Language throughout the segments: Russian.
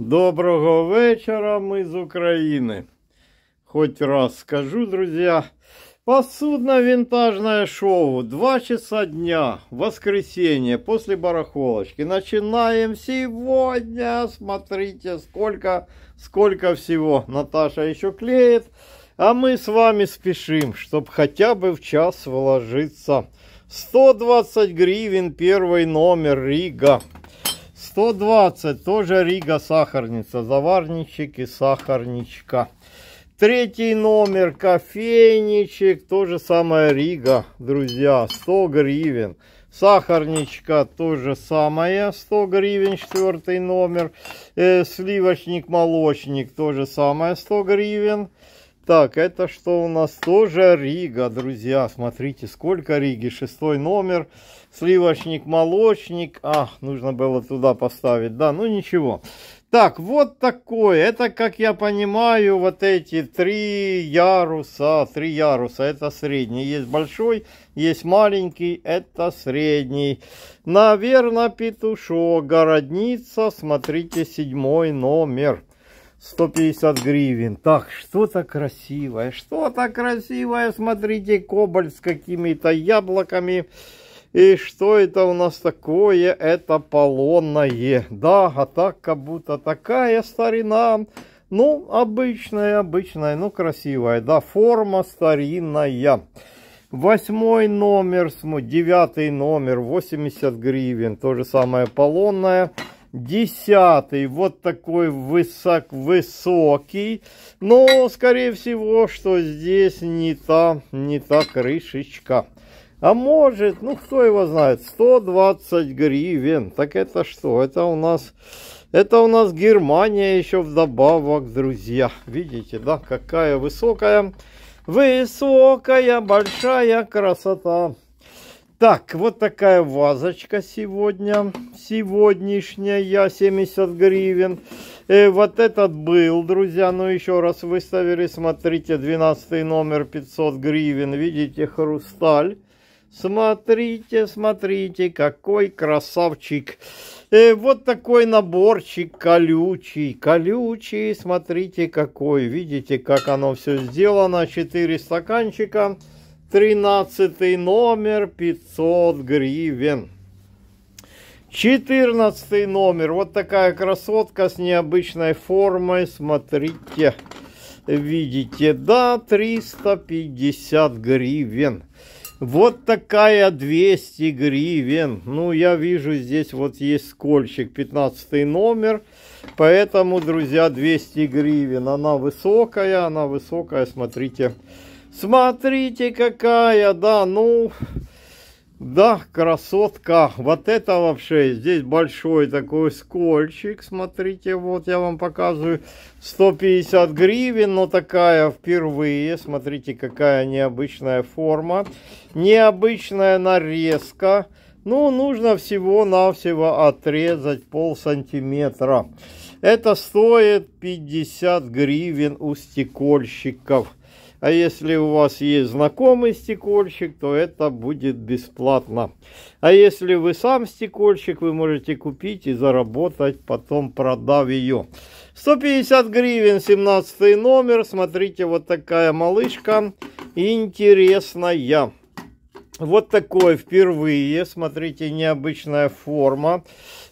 Доброго вечора ми з України. Хоть раз скажу, друзья. Посудно-винтажное шоу. Два часа дня, воскресенье, после барахолочки. Начинаем сегодня. Смотрите, сколько, сколько всего. Наташа еще клеит. А мы с вами спешим, чтобы хотя бы в час вложиться. 120 гривен первый номер Рига. 120, тоже Рига сахарница, заварничек и сахарничка. Третий номер, кофейничек, тоже же самое Рига, друзья, 100 гривен. Сахарничка тоже же самое, 100 гривен, четвертый номер. Э, Сливочник-молочник тоже самое, 100 гривен. Так, это что у нас тоже Рига, друзья. Смотрите, сколько Риги, шестой номер. Сливочник, молочник. а нужно было туда поставить. Да, ну ничего. Так, вот такое. Это, как я понимаю, вот эти три яруса. Три яруса. Это средний. Есть большой, есть маленький. Это средний. Наверное, петушок. Городница. Смотрите, седьмой номер. 150 гривен. Так, что-то красивое. Что-то красивое. Смотрите, кобальт с какими-то Яблоками и что это у нас такое? Это полонное. Да, а так как будто такая старина. Ну, обычная, обычная, ну, красивая. Да, форма старинная. Восьмой номер, девятый номер, 80 гривен. То же самое полонное. Десятый, вот такой высок, высокий. Но, скорее всего, что здесь не та, не та крышечка. А может, ну кто его знает, 120 гривен. Так это что? Это у нас, это у нас Германия еще вдобавок, друзья. Видите, да, какая высокая, высокая, большая красота. Так, вот такая вазочка сегодня, сегодняшняя, 70 гривен. И э, вот этот был, друзья, ну еще раз выставили, смотрите, 12 номер, 500 гривен, видите, хрусталь. Смотрите, смотрите, какой красавчик. И э, вот такой наборчик колючий, колючий. Смотрите, какой. Видите, как оно все сделано. Четыре стаканчика. Тринадцатый номер 500 гривен. Четырнадцатый номер. Вот такая красотка с необычной формой. Смотрите. Видите, да, 350 гривен. Вот такая 200 гривен. Ну, я вижу, здесь вот есть скольчик, 15 номер. Поэтому, друзья, 200 гривен. Она высокая, она высокая, смотрите. Смотрите, какая, да, ну... Да, красотка. Вот это вообще, здесь большой такой скольчик, смотрите, вот я вам показываю. 150 гривен, но такая впервые. Смотрите, какая необычная форма. Необычная нарезка. Ну, нужно всего-навсего отрезать пол сантиметра. Это стоит 50 гривен у стекольщиков. А если у вас есть знакомый стекольщик, то это будет бесплатно. А если вы сам стекольщик, вы можете купить и заработать, потом продав ее. 150 гривен, 17 номер. Смотрите, вот такая малышка. Интересная. Вот такое впервые, смотрите, необычная форма,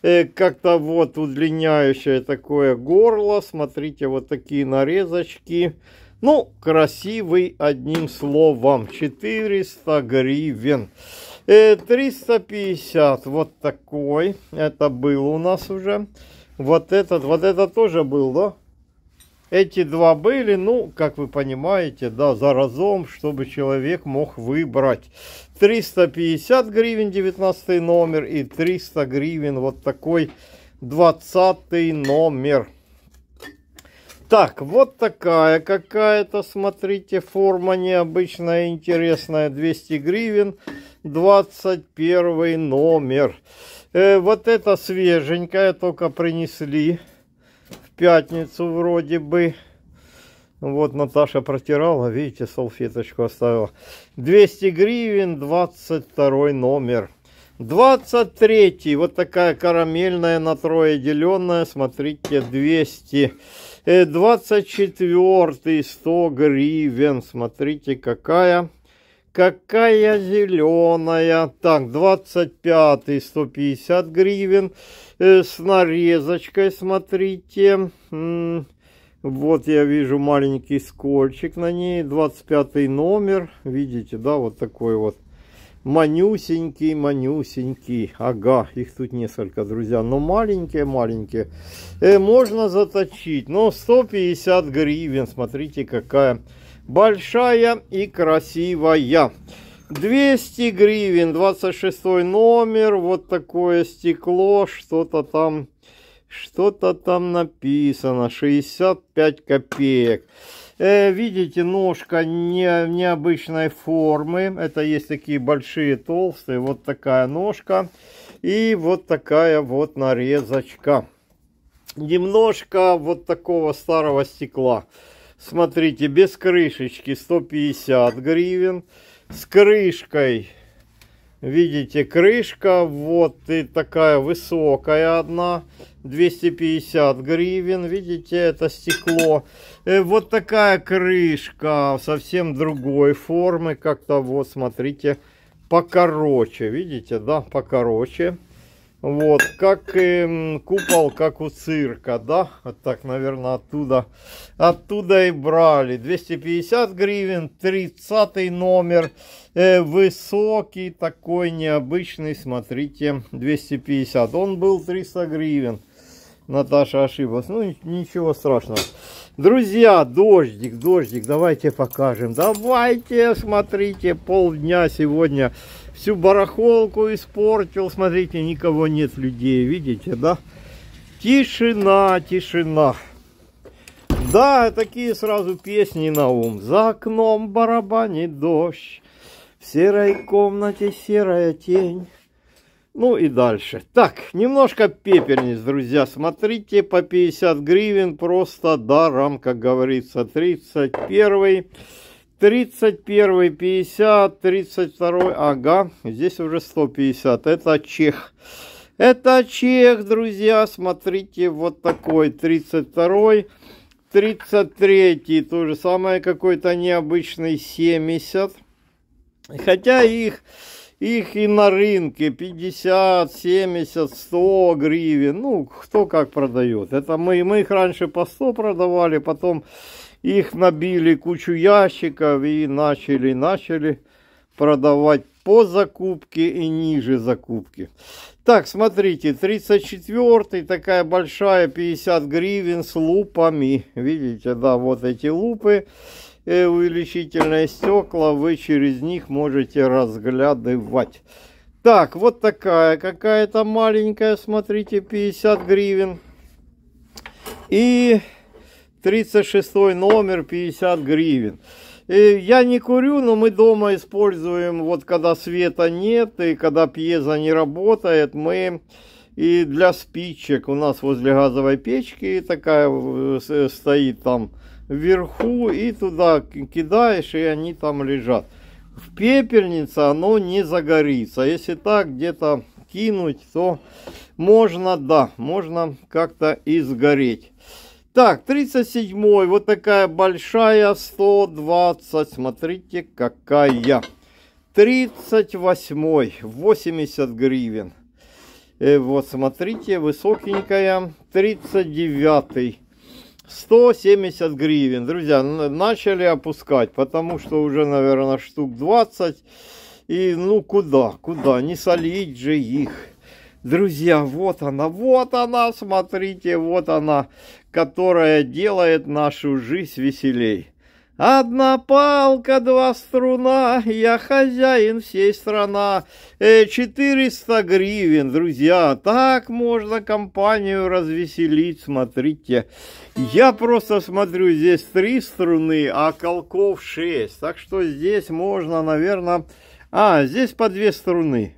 э, как-то вот удлиняющее такое горло, смотрите, вот такие нарезочки, ну, красивый одним словом. 400 гривен. 350 э, вот такой. Это был у нас уже. Вот этот, вот это тоже был, да? Эти два были, ну, как вы понимаете, да, за разом, чтобы человек мог выбрать. 350 гривен 19 номер и 300 гривен вот такой 20 номер. Так, вот такая какая-то, смотрите, форма необычная, интересная, 200 гривен, 21 номер. Э, вот это свеженькая, только принесли в пятницу вроде бы. Вот Наташа протирала, видите, салфеточку оставила. 200 гривен, 22 номер. 23 вот такая карамельная на трое деленная, смотрите, 200 24 э, 100 гривен. Смотрите, какая. Какая зеленая. Так, 25 150 гривен. Э, с нарезочкой, смотрите. Вот я вижу маленький скольчик на ней. 25 номер. Видите, да, вот такой вот Манюсенький, манюсенький. Ага, их тут несколько, друзья. Но маленькие-маленькие. Э, можно заточить. Но 150 гривен. Смотрите, какая большая и красивая. 200 гривен, 26 номер, вот такое стекло, что-то там, что-то там написано, 65 копеек. Э, видите, ножка не, необычной формы. Это есть такие большие, толстые. Вот такая ножка. И вот такая вот нарезочка. Немножко вот такого старого стекла. Смотрите, без крышечки 150 гривен. С крышкой Видите, крышка вот и такая высокая одна, 250 гривен. Видите, это стекло. И э, вот такая крышка совсем другой формы. Как-то вот, смотрите, покороче. Видите, да, покороче. Вот, как э, купол, как у цирка, да? Вот так, наверное, оттуда, оттуда и брали. 250 гривен, 30 номер. Э, высокий такой необычный, смотрите, 250. Он был 300 гривен. Наташа ошиблась. Ну, ничего страшного. Друзья, дождик, дождик, давайте покажем. Давайте, смотрите, полдня сегодня всю барахолку испортил. Смотрите, никого нет людей, видите, да? Тишина, тишина. Да, такие сразу песни на ум. За окном барабанит дождь серой комнате серая тень. Ну и дальше. Так, немножко пепельниц, друзья. Смотрите, по 50 гривен просто даром, как говорится. 31, 31, 50, 32. Ага, здесь уже 150. Это чех. Это чех, друзья. Смотрите, вот такой 32. 33. То же самое какой-то необычный 70. Хотя их, их и на рынке 50, 70, 100 гривен. Ну, кто как продает. Это мы, мы их раньше по 100 продавали, потом их набили кучу ящиков и начали, начали продавать по закупке и ниже закупки. Так, смотрите, 34 такая большая, 50 гривен с лупами. Видите, да, вот эти лупы. Э, увеличительные стекла, вы через них можете разглядывать. Так, вот такая какая-то маленькая, смотрите, 50 гривен. И 36 номер 50 гривен. И э, я не курю, но мы дома используем, вот когда света нет и когда пьеза не работает, мы и для спичек у нас возле газовой печки такая э, стоит там вверху и туда кидаешь, и они там лежат. В пепельнице оно не загорится. Если так где-то кинуть, то можно, да, можно как-то и сгореть. Так, 37 вот такая большая, 120, смотрите, какая. 38 80 гривен. И э, вот, смотрите, высокенькая, 39 170 гривен. Друзья, начали опускать, потому что уже, наверное, штук 20. И ну куда, куда, не солить же их. Друзья, вот она, вот она, смотрите, вот она, которая делает нашу жизнь веселей. Одна палка, два струна, я хозяин всей страны, э, 400 гривен, друзья, так можно компанию развеселить, смотрите. Я просто смотрю, здесь три струны, а колков 6, так что здесь можно, наверное... А, здесь по две струны.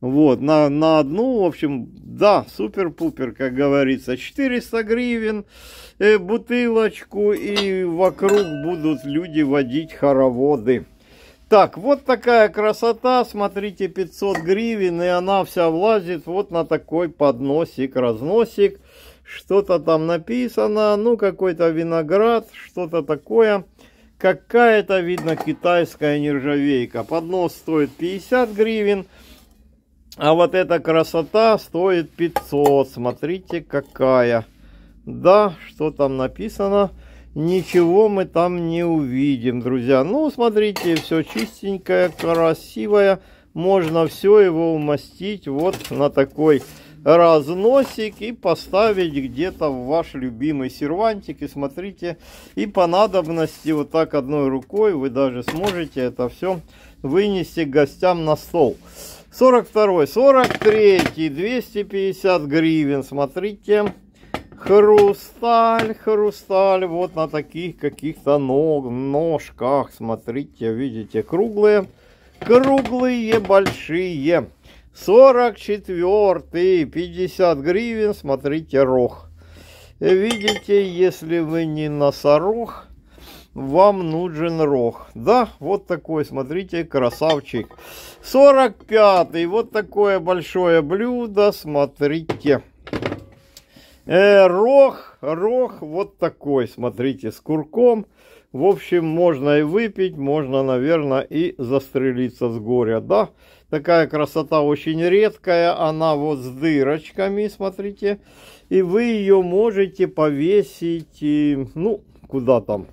Вот, на, на одну, в общем, да, супер-пупер, как говорится, 400 гривен, э, бутылочку, и вокруг будут люди водить хороводы. Так, вот такая красота, смотрите, 500 гривен, и она вся влазит вот на такой подносик-разносик. Что-то там написано, ну, какой-то виноград, что-то такое. Какая-то, видно, китайская нержавейка. Поднос стоит 50 гривен. А вот эта красота стоит 500. Смотрите, какая. Да, что там написано. Ничего мы там не увидим, друзья. Ну, смотрите, все чистенькое, красивое. Можно все его умастить вот на такой разносик и поставить где-то в ваш любимый сервантик. И смотрите, и по надобности вот так одной рукой вы даже сможете это все вынести гостям на стол. 42, 43, 250 гривен. Смотрите, хрусталь, хрусталь. Вот на таких каких-то ног, ножках. Смотрите, видите, круглые. Круглые, большие. 44, 50 гривен. Смотрите, рог. Видите, если вы не носорог, вам нужен рог. Да, вот такой, смотрите, красавчик. 45-й, вот такое большое блюдо, смотрите. Э, рог, рог вот такой, смотрите, с курком. В общем, можно и выпить, можно, наверное, и застрелиться с горя, да? Такая красота очень редкая, она вот с дырочками, смотрите. И вы ее можете повесить, ну, куда там,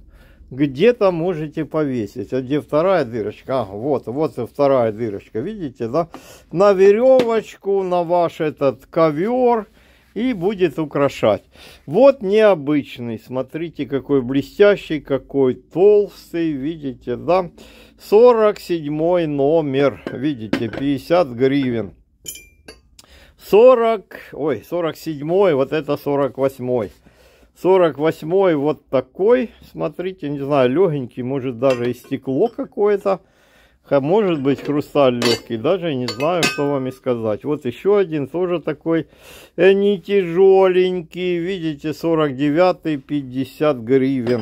где-то можете повесить. А где вторая дырочка? А, вот, вот и вторая дырочка. Видите, да? На веревочку, на ваш этот ковер. И будет украшать. Вот необычный. Смотрите, какой блестящий, какой толстый. Видите, да? 47 номер. Видите, 50 гривен. 40, ой, 47, вот это 48. 48 вот такой, смотрите, не знаю, легенький, может даже и стекло какое-то. Может быть хрусталь легкий, даже не знаю, что вам и сказать. Вот еще один тоже такой э, не тяжеленький, видите, 49 50 гривен.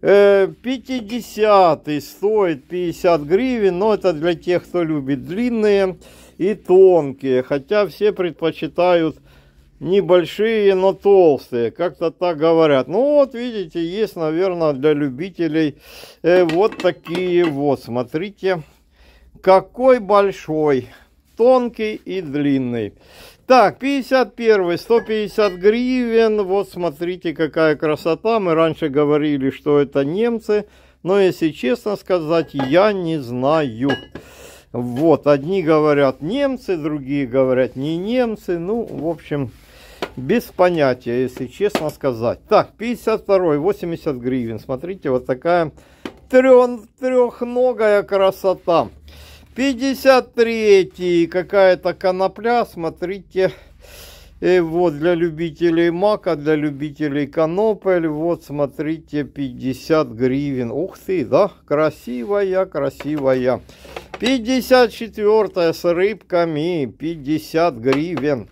50 э, стоит 50 гривен, но это для тех, кто любит длинные и тонкие. Хотя все предпочитают небольшие, но толстые, как-то так говорят. Ну вот, видите, есть, наверное, для любителей э, вот такие вот, смотрите, какой большой, тонкий и длинный. Так, 51, 150 гривен, вот смотрите, какая красота, мы раньше говорили, что это немцы, но если честно сказать, я не знаю. Вот, одни говорят немцы, другие говорят не немцы, ну, в общем... Без понятия, если честно сказать. Так, 52 80 гривен. Смотрите, вот такая трехногая красота. 53 какая-то конопля, смотрите. И вот для любителей мака, для любителей конопель, вот смотрите, 50 гривен. Ух ты, да, красивая, красивая. 54 с рыбками, 50 гривен.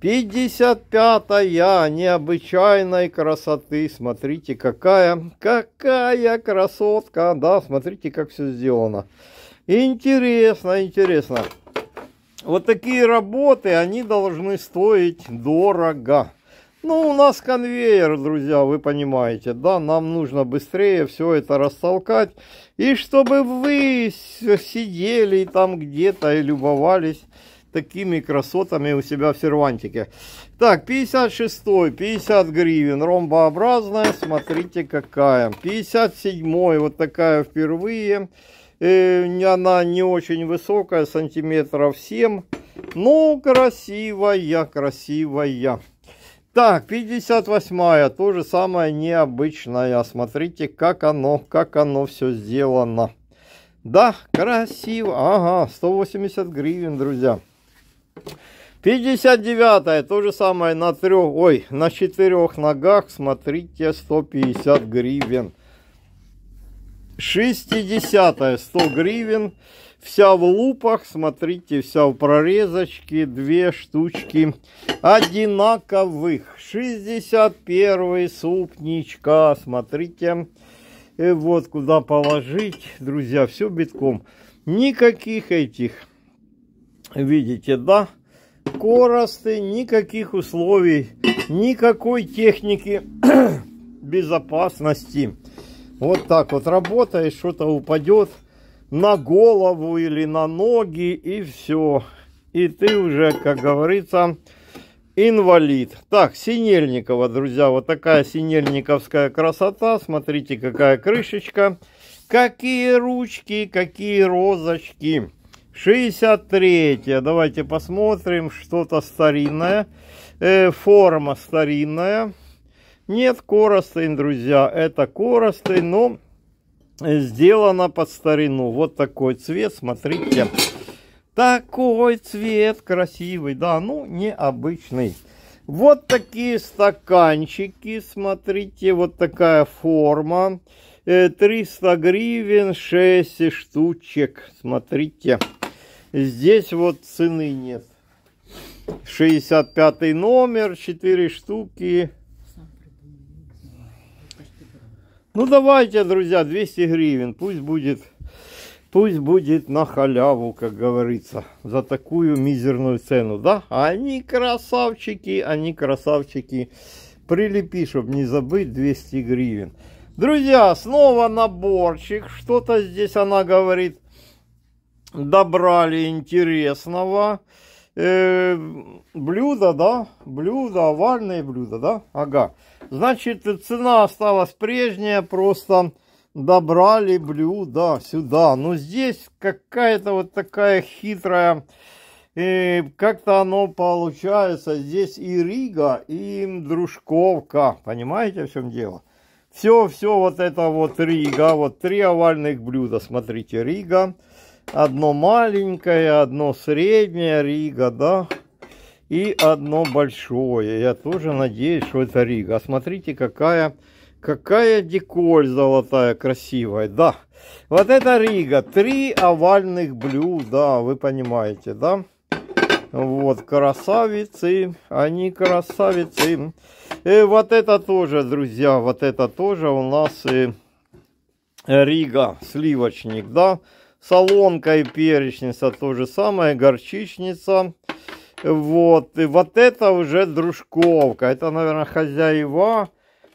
55-я необычайной красоты. Смотрите, какая, какая красотка. Да, смотрите, как все сделано. Интересно, интересно. Вот такие работы, они должны стоить дорого. Ну, у нас конвейер, друзья, вы понимаете, да, нам нужно быстрее все это растолкать. И чтобы вы сидели там где-то и любовались такими красотами у себя в сервантике. Так, 56 50 гривен, ромбообразная, смотрите какая. 57 вот такая впервые. Э, она не очень высокая, сантиметров 7. ну красивая, красивая. Так, 58-я, то же самое необычное. Смотрите, как оно, как оно все сделано. Да, красиво. Ага, 180 гривен, друзья. 59 то же самое на трех, ой, на четырех ногах, смотрите, 150 гривен. 60 100 гривен, вся в лупах, смотрите, вся в прорезочке, две штучки одинаковых. 61 супничка, смотрите, и э, вот куда положить, друзья, все битком. Никаких этих видите, да, коросты, никаких условий, никакой техники безопасности. Вот так вот работаешь, что-то упадет на голову или на ноги, и все. И ты уже, как говорится, инвалид. Так, Синельникова, друзья, вот такая синельниковская красота. Смотрите, какая крышечка. Какие ручки, какие розочки. 63 давайте посмотрим, что-то старинное, э, форма старинная. Нет, коростынь, друзья, это коростынь, но сделано под старину. Вот такой цвет, смотрите. Такой цвет красивый, да, ну, необычный. Вот такие стаканчики, смотрите, вот такая форма. 300 э, гривен 6 штучек, смотрите. Здесь вот цены нет. 65 номер, 4 штуки. Ну давайте, друзья, 200 гривен. Пусть будет, пусть будет на халяву, как говорится, за такую мизерную цену, да? Они красавчики, они красавчики. Прилепи, чтобы не забыть, 200 гривен. Друзья, снова наборчик. Что-то здесь она говорит добрали интересного. Э, блюдо, да? блюда овальные блюда, да? Ага. Значит, цена осталась прежняя, просто добрали блюдо сюда. Но здесь какая-то вот такая хитрая... И э, как-то оно получается, здесь и Рига, и Дружковка, понимаете, в чем дело? Все, все вот это вот Рига, вот три овальных блюда, смотрите, Рига, Одно маленькое, одно среднее, Рига, да. И одно большое. Я тоже надеюсь, что это Рига. А смотрите, какая, какая деколь золотая, красивая. Да, вот это Рига. Три овальных блюда, вы понимаете, да? Вот, красавицы, они красавицы. И вот это тоже, друзья, вот это тоже у нас и э, Рига, сливочник, да солонка и перечница то же самое, горчичница. Вот, и вот это уже дружковка, это, наверное, хозяева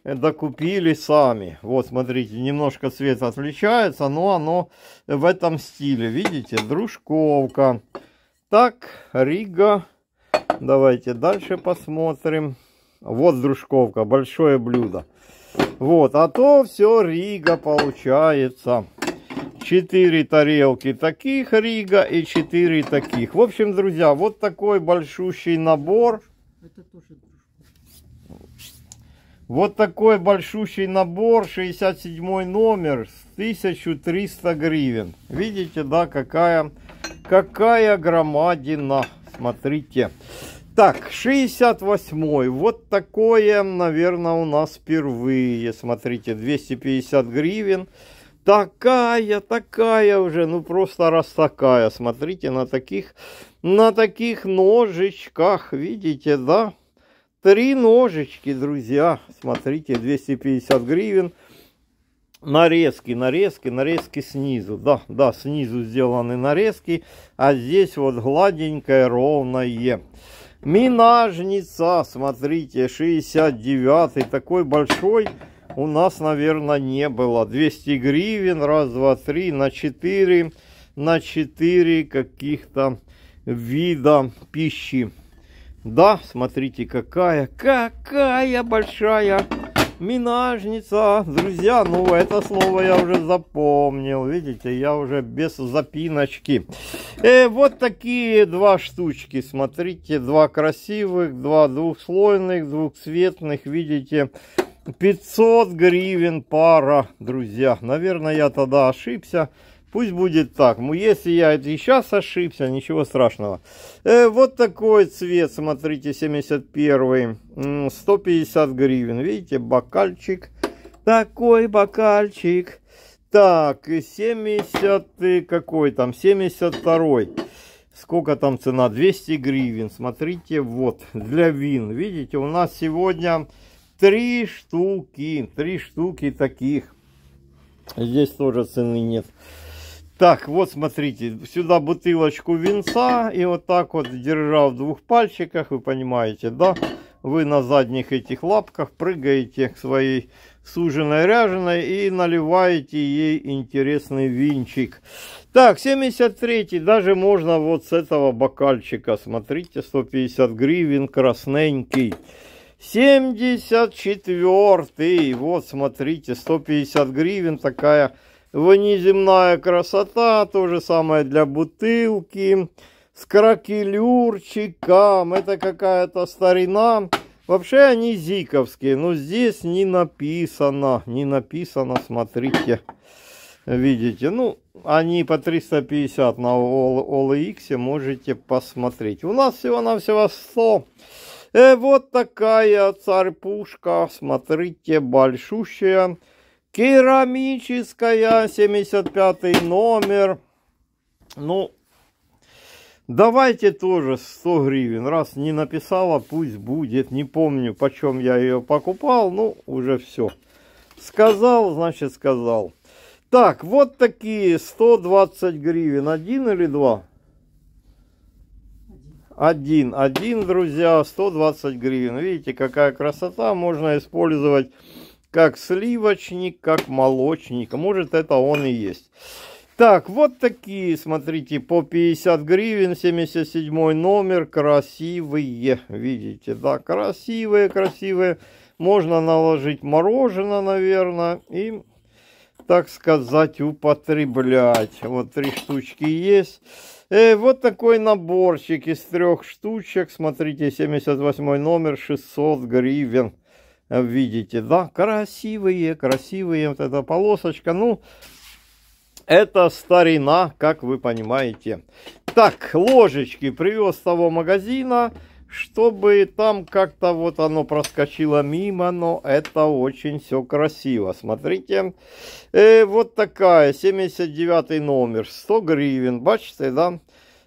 э, докупили сами. Вот, смотрите, немножко цвет отличается, но оно в этом стиле, видите, дружковка. Так, Рига, давайте дальше посмотрим. Вот дружковка, большое блюдо. Вот, а то все Рига получается. 4 тарелки таких рига и 4 таких. В общем, друзья, вот такой большущий набор. вот такой большущий набор, 67 номер, 1300 гривен. Видите, да, какая, какая громадина. Смотрите. Так, 68 Вот такое, наверное, у нас впервые. Смотрите, 250 гривен такая, такая уже, ну просто раз такая. Смотрите на таких, на таких ножичках, видите, да? Три ножички, друзья. Смотрите, 250 гривен. Нарезки, нарезки, нарезки снизу. Да, да, снизу сделаны нарезки, а здесь вот гладенькое, ровное. Минажница, смотрите, 69-й, такой большой у нас, наверное, не было. 200 гривен, раз, два, три, на 4, на 4 каких-то вида пищи. Да, смотрите, какая, какая большая минажница. Друзья, ну это слово я уже запомнил. Видите, я уже без запиночки. Э, вот такие два штучки, смотрите. Два красивых, два двухслойных, двухцветных, видите. 500 гривен пара, друзья. Наверное, я тогда ошибся. Пусть будет так. Ну, если я и сейчас ошибся, ничего страшного. Э, вот такой цвет, смотрите, 71 150 гривен. Видите, бокальчик. Такой бокальчик. Так, 70... Какой там? 72 Сколько там цена? 200 гривен. Смотрите, вот, для вин. Видите, у нас сегодня три штуки, три штуки таких. Здесь тоже цены нет. Так, вот смотрите, сюда бутылочку винца, и вот так вот, держа в двух пальчиках, вы понимаете, да? Вы на задних этих лапках прыгаете к своей суженной ряженой и наливаете ей интересный винчик. Так, 73 даже можно вот с этого бокальчика, смотрите, 150 гривен, красненький. 74-й. Вот, смотрите, 150 гривен такая внеземная красота. То же самое для бутылки с кракелюрчиком. Это какая-то старина. Вообще они зиковские, но здесь не написано. Не написано, смотрите. Видите, ну, они по 350 на OLX можете посмотреть. У нас всего-навсего 100 Э, вот такая царпушка, смотрите, большущая. Керамическая, 75 номер. Ну, давайте тоже 100 гривен. Раз не написала, пусть будет. Не помню, почем я ее покупал. Ну, уже все. Сказал, значит сказал. Так, вот такие 120 гривен. Один или два? один один друзья, 120 гривен. Видите, какая красота. Можно использовать как сливочник, как молочник. Может, это он и есть. Так, вот такие, смотрите, по 50 гривен, 77 номер, красивые, видите, да, красивые, красивые. Можно наложить мороженое, наверное, и, так сказать, употреблять. Вот три штучки есть. Э, вот такой наборчик из трех штучек. Смотрите, 78 номер, 600 гривен. Э, видите, да, красивые, красивые. Вот эта полосочка. Ну, это старина, как вы понимаете. Так, ложечки привез с того магазина чтобы там как-то вот оно проскочило мимо, но это очень все красиво. Смотрите, э, вот такая, 79 номер, 100 гривен, бачите, да?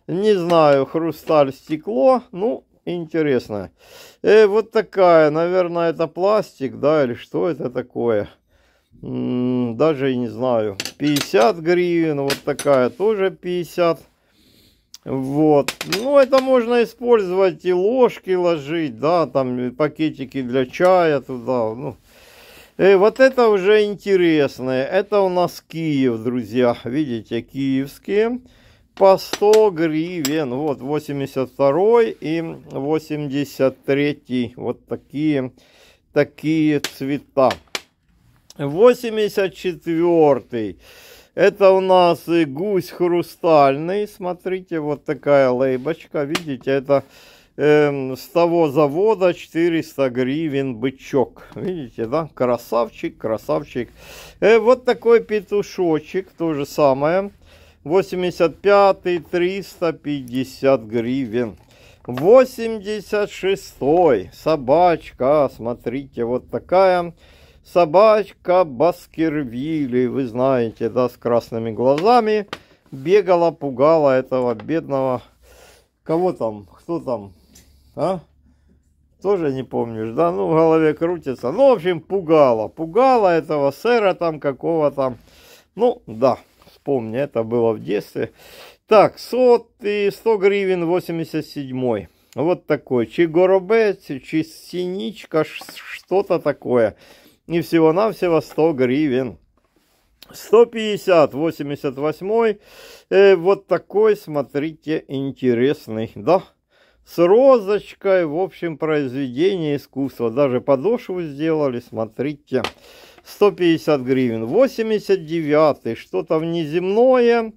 Не знаю, хрусталь, стекло, ну, интересно. Э, вот такая, наверное, это пластик, да, или что это такое? М -м, даже и не знаю. 50 гривен, вот такая тоже 50 вот. Ну, это можно использовать и ложки ложить, да, там пакетики для чая туда, ну. И э, вот это уже интересное. Это у нас Киев, друзья. Видите, киевские. По 100 гривен. Вот 82 и 83. -й. Вот такие, такие цвета. 84. -й. Это у нас и гусь хрустальный, смотрите, вот такая лейбочка, видите, это э, с того завода 400 гривен бычок. Видите, да? Красавчик, красавчик. Э, вот такой петушочек, то же самое. 85 350 гривен. 86 собачка, смотрите, вот такая. Собачка Баскервилли, вы знаете, да, с красными глазами. Бегала, пугала этого бедного... Кого там? Кто там? А? Тоже не помнишь, да? Ну, в голове крутится. Ну, в общем, пугала. Пугала этого сэра там какого там. Ну, да, вспомни, это было в детстве. Так, сот и 100 гривен 87-й. Вот такой. Чигоробец, чистеничка, что-то такое и всего-навсего 100 гривен. 150, 88, э, вот такой, смотрите, интересный, да? С розочкой, в общем, произведение искусства. Даже подошву сделали, смотрите. 150 гривен, 89, что-то внеземное.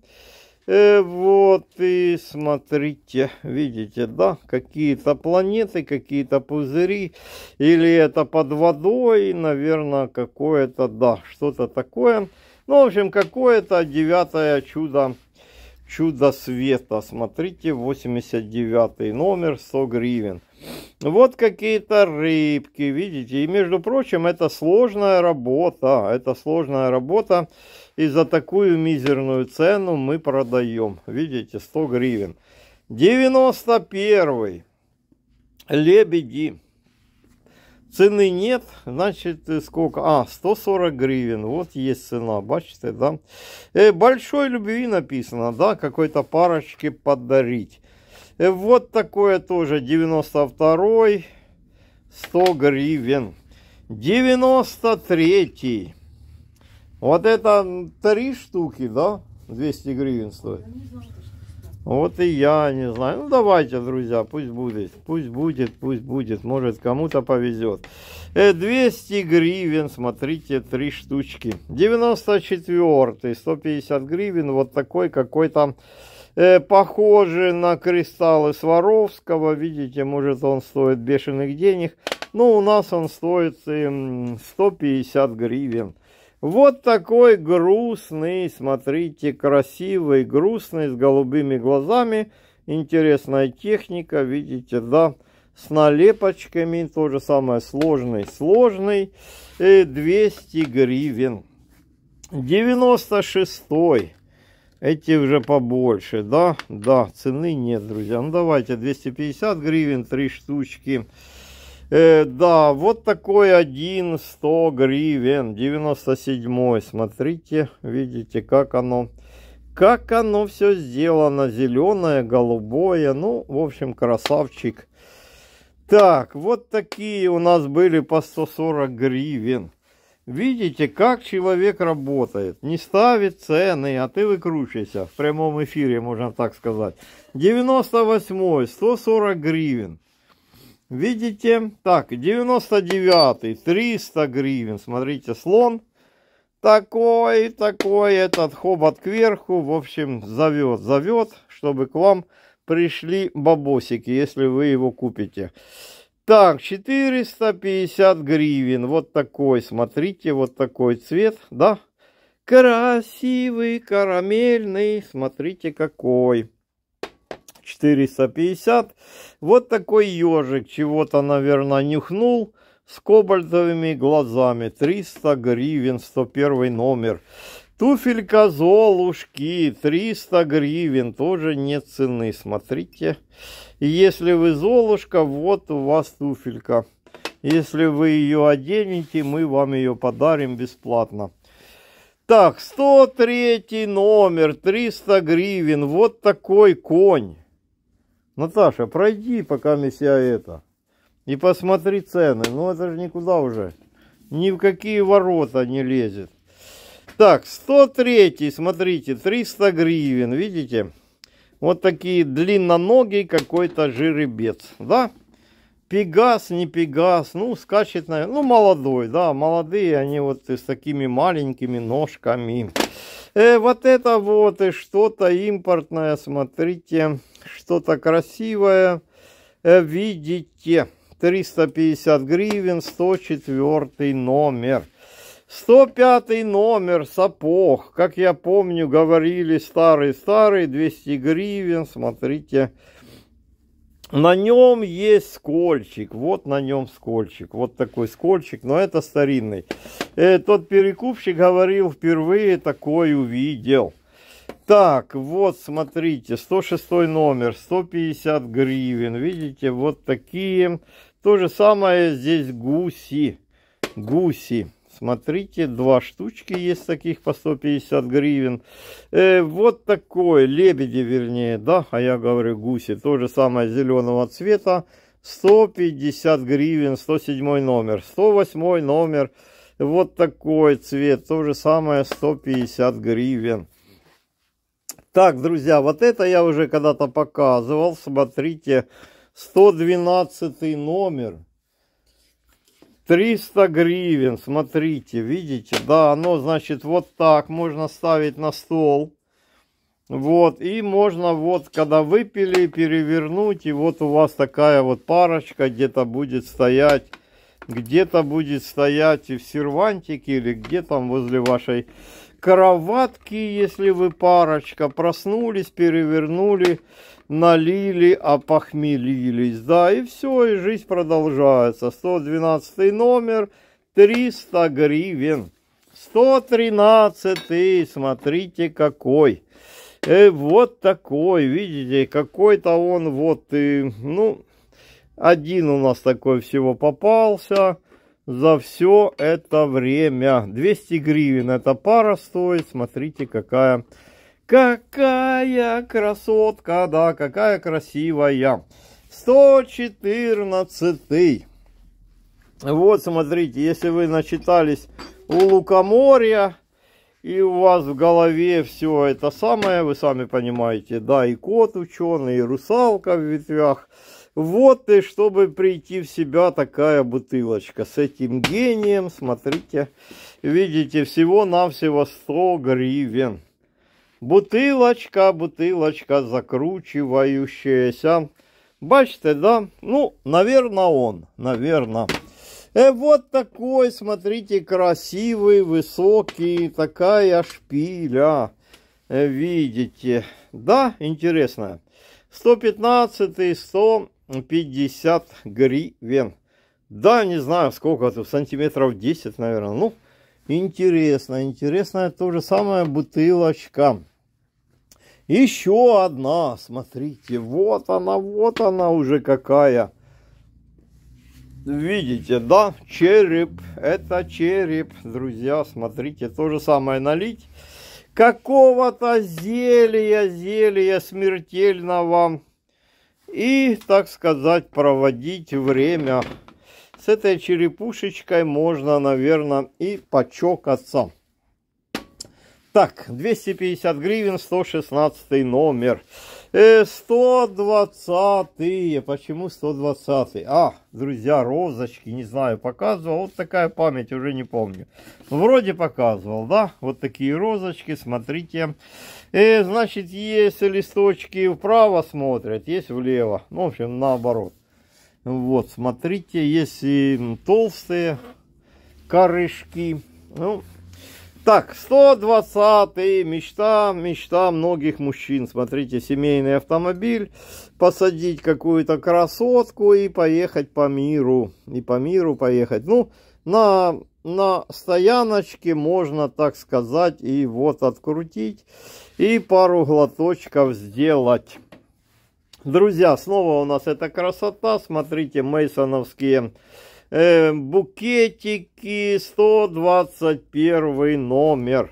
Э, вот и смотрите, видите, да, какие-то планеты, какие-то пузыри, или это под водой, наверное, какое-то, да, что-то такое. Ну, в общем, какое-то девятое чудо, чудо света. Смотрите, 89 номер, 100 гривен. Вот какие-то рыбки, видите. И, между прочим, это сложная работа, это сложная работа. И за такую мизерную цену мы продаем. Видите, 100 гривен. 91. Лебеди. Цены нет, значит, э, сколько? А, 140 гривен, вот есть цена, бачите, да? Э, большой любви написано, да, какой-то парочке подарить. Э, вот такое тоже, 92 100 гривен. 93 вот это три штуки, да? 200 гривен стоит. Вот и я не знаю. Ну давайте, друзья, пусть будет. Пусть будет, пусть будет. Может, кому-то повезет. 200 э, гривен, смотрите, три штучки. 94 150 гривен. Вот такой какой-то... Э, похожий на кристаллы Сваровского, видите, может он стоит бешеных денег, но ну, у нас он стоит э, эм, 150 гривен. Вот такой грустный, смотрите, красивый, грустный, с голубыми глазами. Интересная техника, видите, да, с налепочками. То же самое сложный, сложный. 200 гривен. 96 -й. Эти уже побольше, да? Да, цены нет, друзья. Ну, давайте, 250 гривен, три штучки. Э, да, вот такой один 100 гривен, 97-й. Смотрите, видите, как оно, как оно все сделано. Зеленое, голубое, ну, в общем, красавчик. Так, вот такие у нас были по 140 гривен. Видите, как человек работает. Не ставит цены, а ты выкручивайся. В прямом эфире, можно так сказать. 98-й, 140 гривен. Видите? Так, 99 300 гривен. Смотрите, слон такой, такой, этот хобот кверху, в общем, зовет, зовет, чтобы к вам пришли бабосики, если вы его купите. Так, 450 гривен, вот такой, смотрите, вот такой цвет, да? Красивый, карамельный, смотрите какой. 450. Вот такой ежик чего-то, наверное, нюхнул с кобальтовыми глазами. 300 гривен, 101 номер. Туфелька Золушки, 300 гривен, тоже нет цены, смотрите. Если вы Золушка, вот у вас туфелька. Если вы ее оденете, мы вам ее подарим бесплатно. Так, 103 номер, 300 гривен, вот такой конь. Наташа, пройди, пока месья это. И посмотри цены. Ну, это же никуда уже. Ни в какие ворота не лезет. Так, 103, смотрите, 300 гривен, видите? Вот такие длинноногие какой-то жеребец, да? Пегас, не пегас, ну, скачет, наверное, ну, молодой, да, молодые, они вот с такими маленькими ножками. Э, вот это вот, и что-то импортное, смотрите, что-то красивое. Э, видите, 350 гривен, 104 номер. 105 номер, сапог. Как я помню, говорили старый-старый, 200 гривен, смотрите. На нем есть скольчик, вот на нем скольчик, вот такой скольчик, но это старинный. Э, тот перекупщик говорил, впервые такой увидел. Так, вот смотрите, 106 номер, 150 гривен, видите, вот такие. То же самое здесь гуси, гуси. Смотрите, два штучки есть таких по 150 гривен. Э, вот такой, лебеди вернее, да, а я говорю гуси. То же самое зеленого цвета, 150 гривен, 107 номер, 108 номер. Вот такой цвет, то же самое 150 гривен. Так, друзья, вот это я уже когда-то показывал. Смотрите, 112 номер. 300 гривен, смотрите, видите? Да, оно, значит, вот так можно ставить на стол. Вот, и можно вот, когда выпили, перевернуть, и вот у вас такая вот парочка где-то будет стоять, где-то будет стоять и в сервантике, или где там возле вашей кроватки, если вы парочка, проснулись, перевернули, налили, опохмелились. Да, и все, и жизнь продолжается. 112 номер, 300 гривен. 113, смотрите какой. Э, вот такой, видите, какой-то он вот, и, э, ну, один у нас такой всего попался за все это время. 200 гривен эта пара стоит. Смотрите, какая... Какая красотка, да, какая красивая. 114. Вот, смотрите, если вы начитались у Лукоморья, и у вас в голове все это самое, вы сами понимаете, да, и кот ученый, и русалка в ветвях, вот и чтобы прийти в себя такая бутылочка с этим гением, смотрите, видите, всего-навсего 100 гривен. Бутылочка, бутылочка закручивающаяся. Бачите, да? Ну, наверное, он, наверное. Э, вот такой, смотрите, красивый, высокий, такая шпиля. Э, видите, да, интересно. 115, 100, 50 гривен. Да, не знаю, сколько это, сантиметров 10, наверное. Ну, интересно, интересно, то же самое бутылочка. Еще одна, смотрите, вот она, вот она уже какая. Видите, да, череп, это череп, друзья, смотрите, то же самое налить. Какого-то зелья, зелья смертельного, и, так сказать, проводить время. С этой черепушечкой можно, наверное, и почокаться. Так, 250 гривен, 116 номер. 120. Э, Почему 120? А, друзья, розочки, не знаю, показывал. Вот такая память, уже не помню. Ну, вроде показывал, да? Вот такие розочки, смотрите. И, э, значит, есть листочки вправо смотрят, есть влево. Ну, в общем, наоборот. Вот, смотрите, есть и толстые корышки Ну, так, 120 мечта, мечта многих мужчин. Смотрите, семейный автомобиль, посадить какую-то красотку и поехать по миру. И по миру поехать. Ну, на, на стояночке можно, так сказать, и вот открутить, и пару глоточков сделать. Друзья, снова у нас эта красота. Смотрите, мейсоновские Э, букетики 121 номер.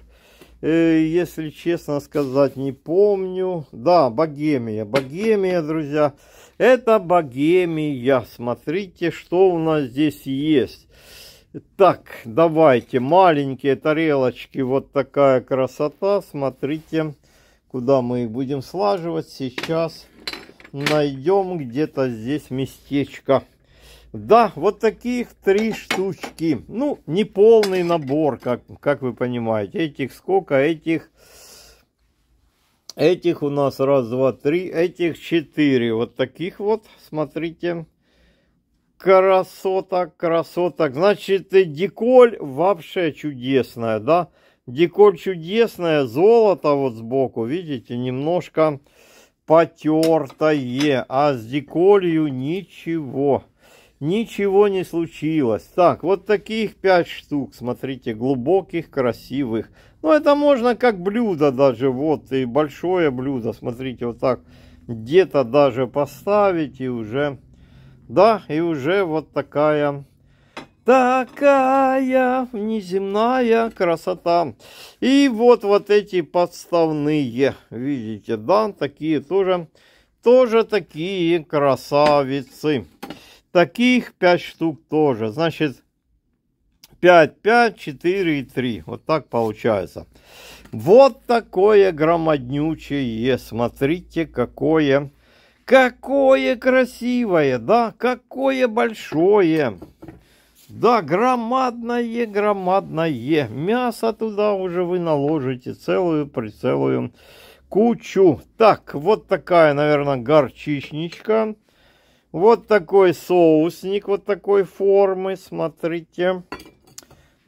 Э, если честно сказать, не помню. Да, богемия. Богемия, друзья. Это богемия. Смотрите, что у нас здесь есть. Так, давайте. Маленькие тарелочки. Вот такая красота. Смотрите, куда мы их будем слаживать. Сейчас найдем где-то здесь местечко. Да, вот таких три штучки. Ну, не полный набор, как, как вы понимаете. Этих сколько? Этих... Этих у нас раз, два, три. Этих четыре. Вот таких вот, смотрите. Красоток, красоток. Значит, э, деколь вообще чудесная, да? Деколь чудесная, золото вот сбоку, видите, немножко потертое. А с деколью ничего ничего не случилось. Так, вот таких пять штук, смотрите, глубоких, красивых. Ну, это можно как блюдо даже, вот, и большое блюдо, смотрите, вот так, где-то даже поставить, и уже, да, и уже вот такая, такая неземная красота. И вот, вот эти подставные, видите, да, такие тоже, тоже такие красавицы. Таких 5 штук тоже. Значит, 5, 5, 4 и 3. Вот так получается. Вот такое громаднючее. Смотрите, какое... Какое красивое, да? Какое большое. Да, громадное, громадное. Мясо туда уже вы наложите целую прицелую кучу. Так, вот такая, наверное, горчичничка. Вот такой соусник, вот такой формы, смотрите.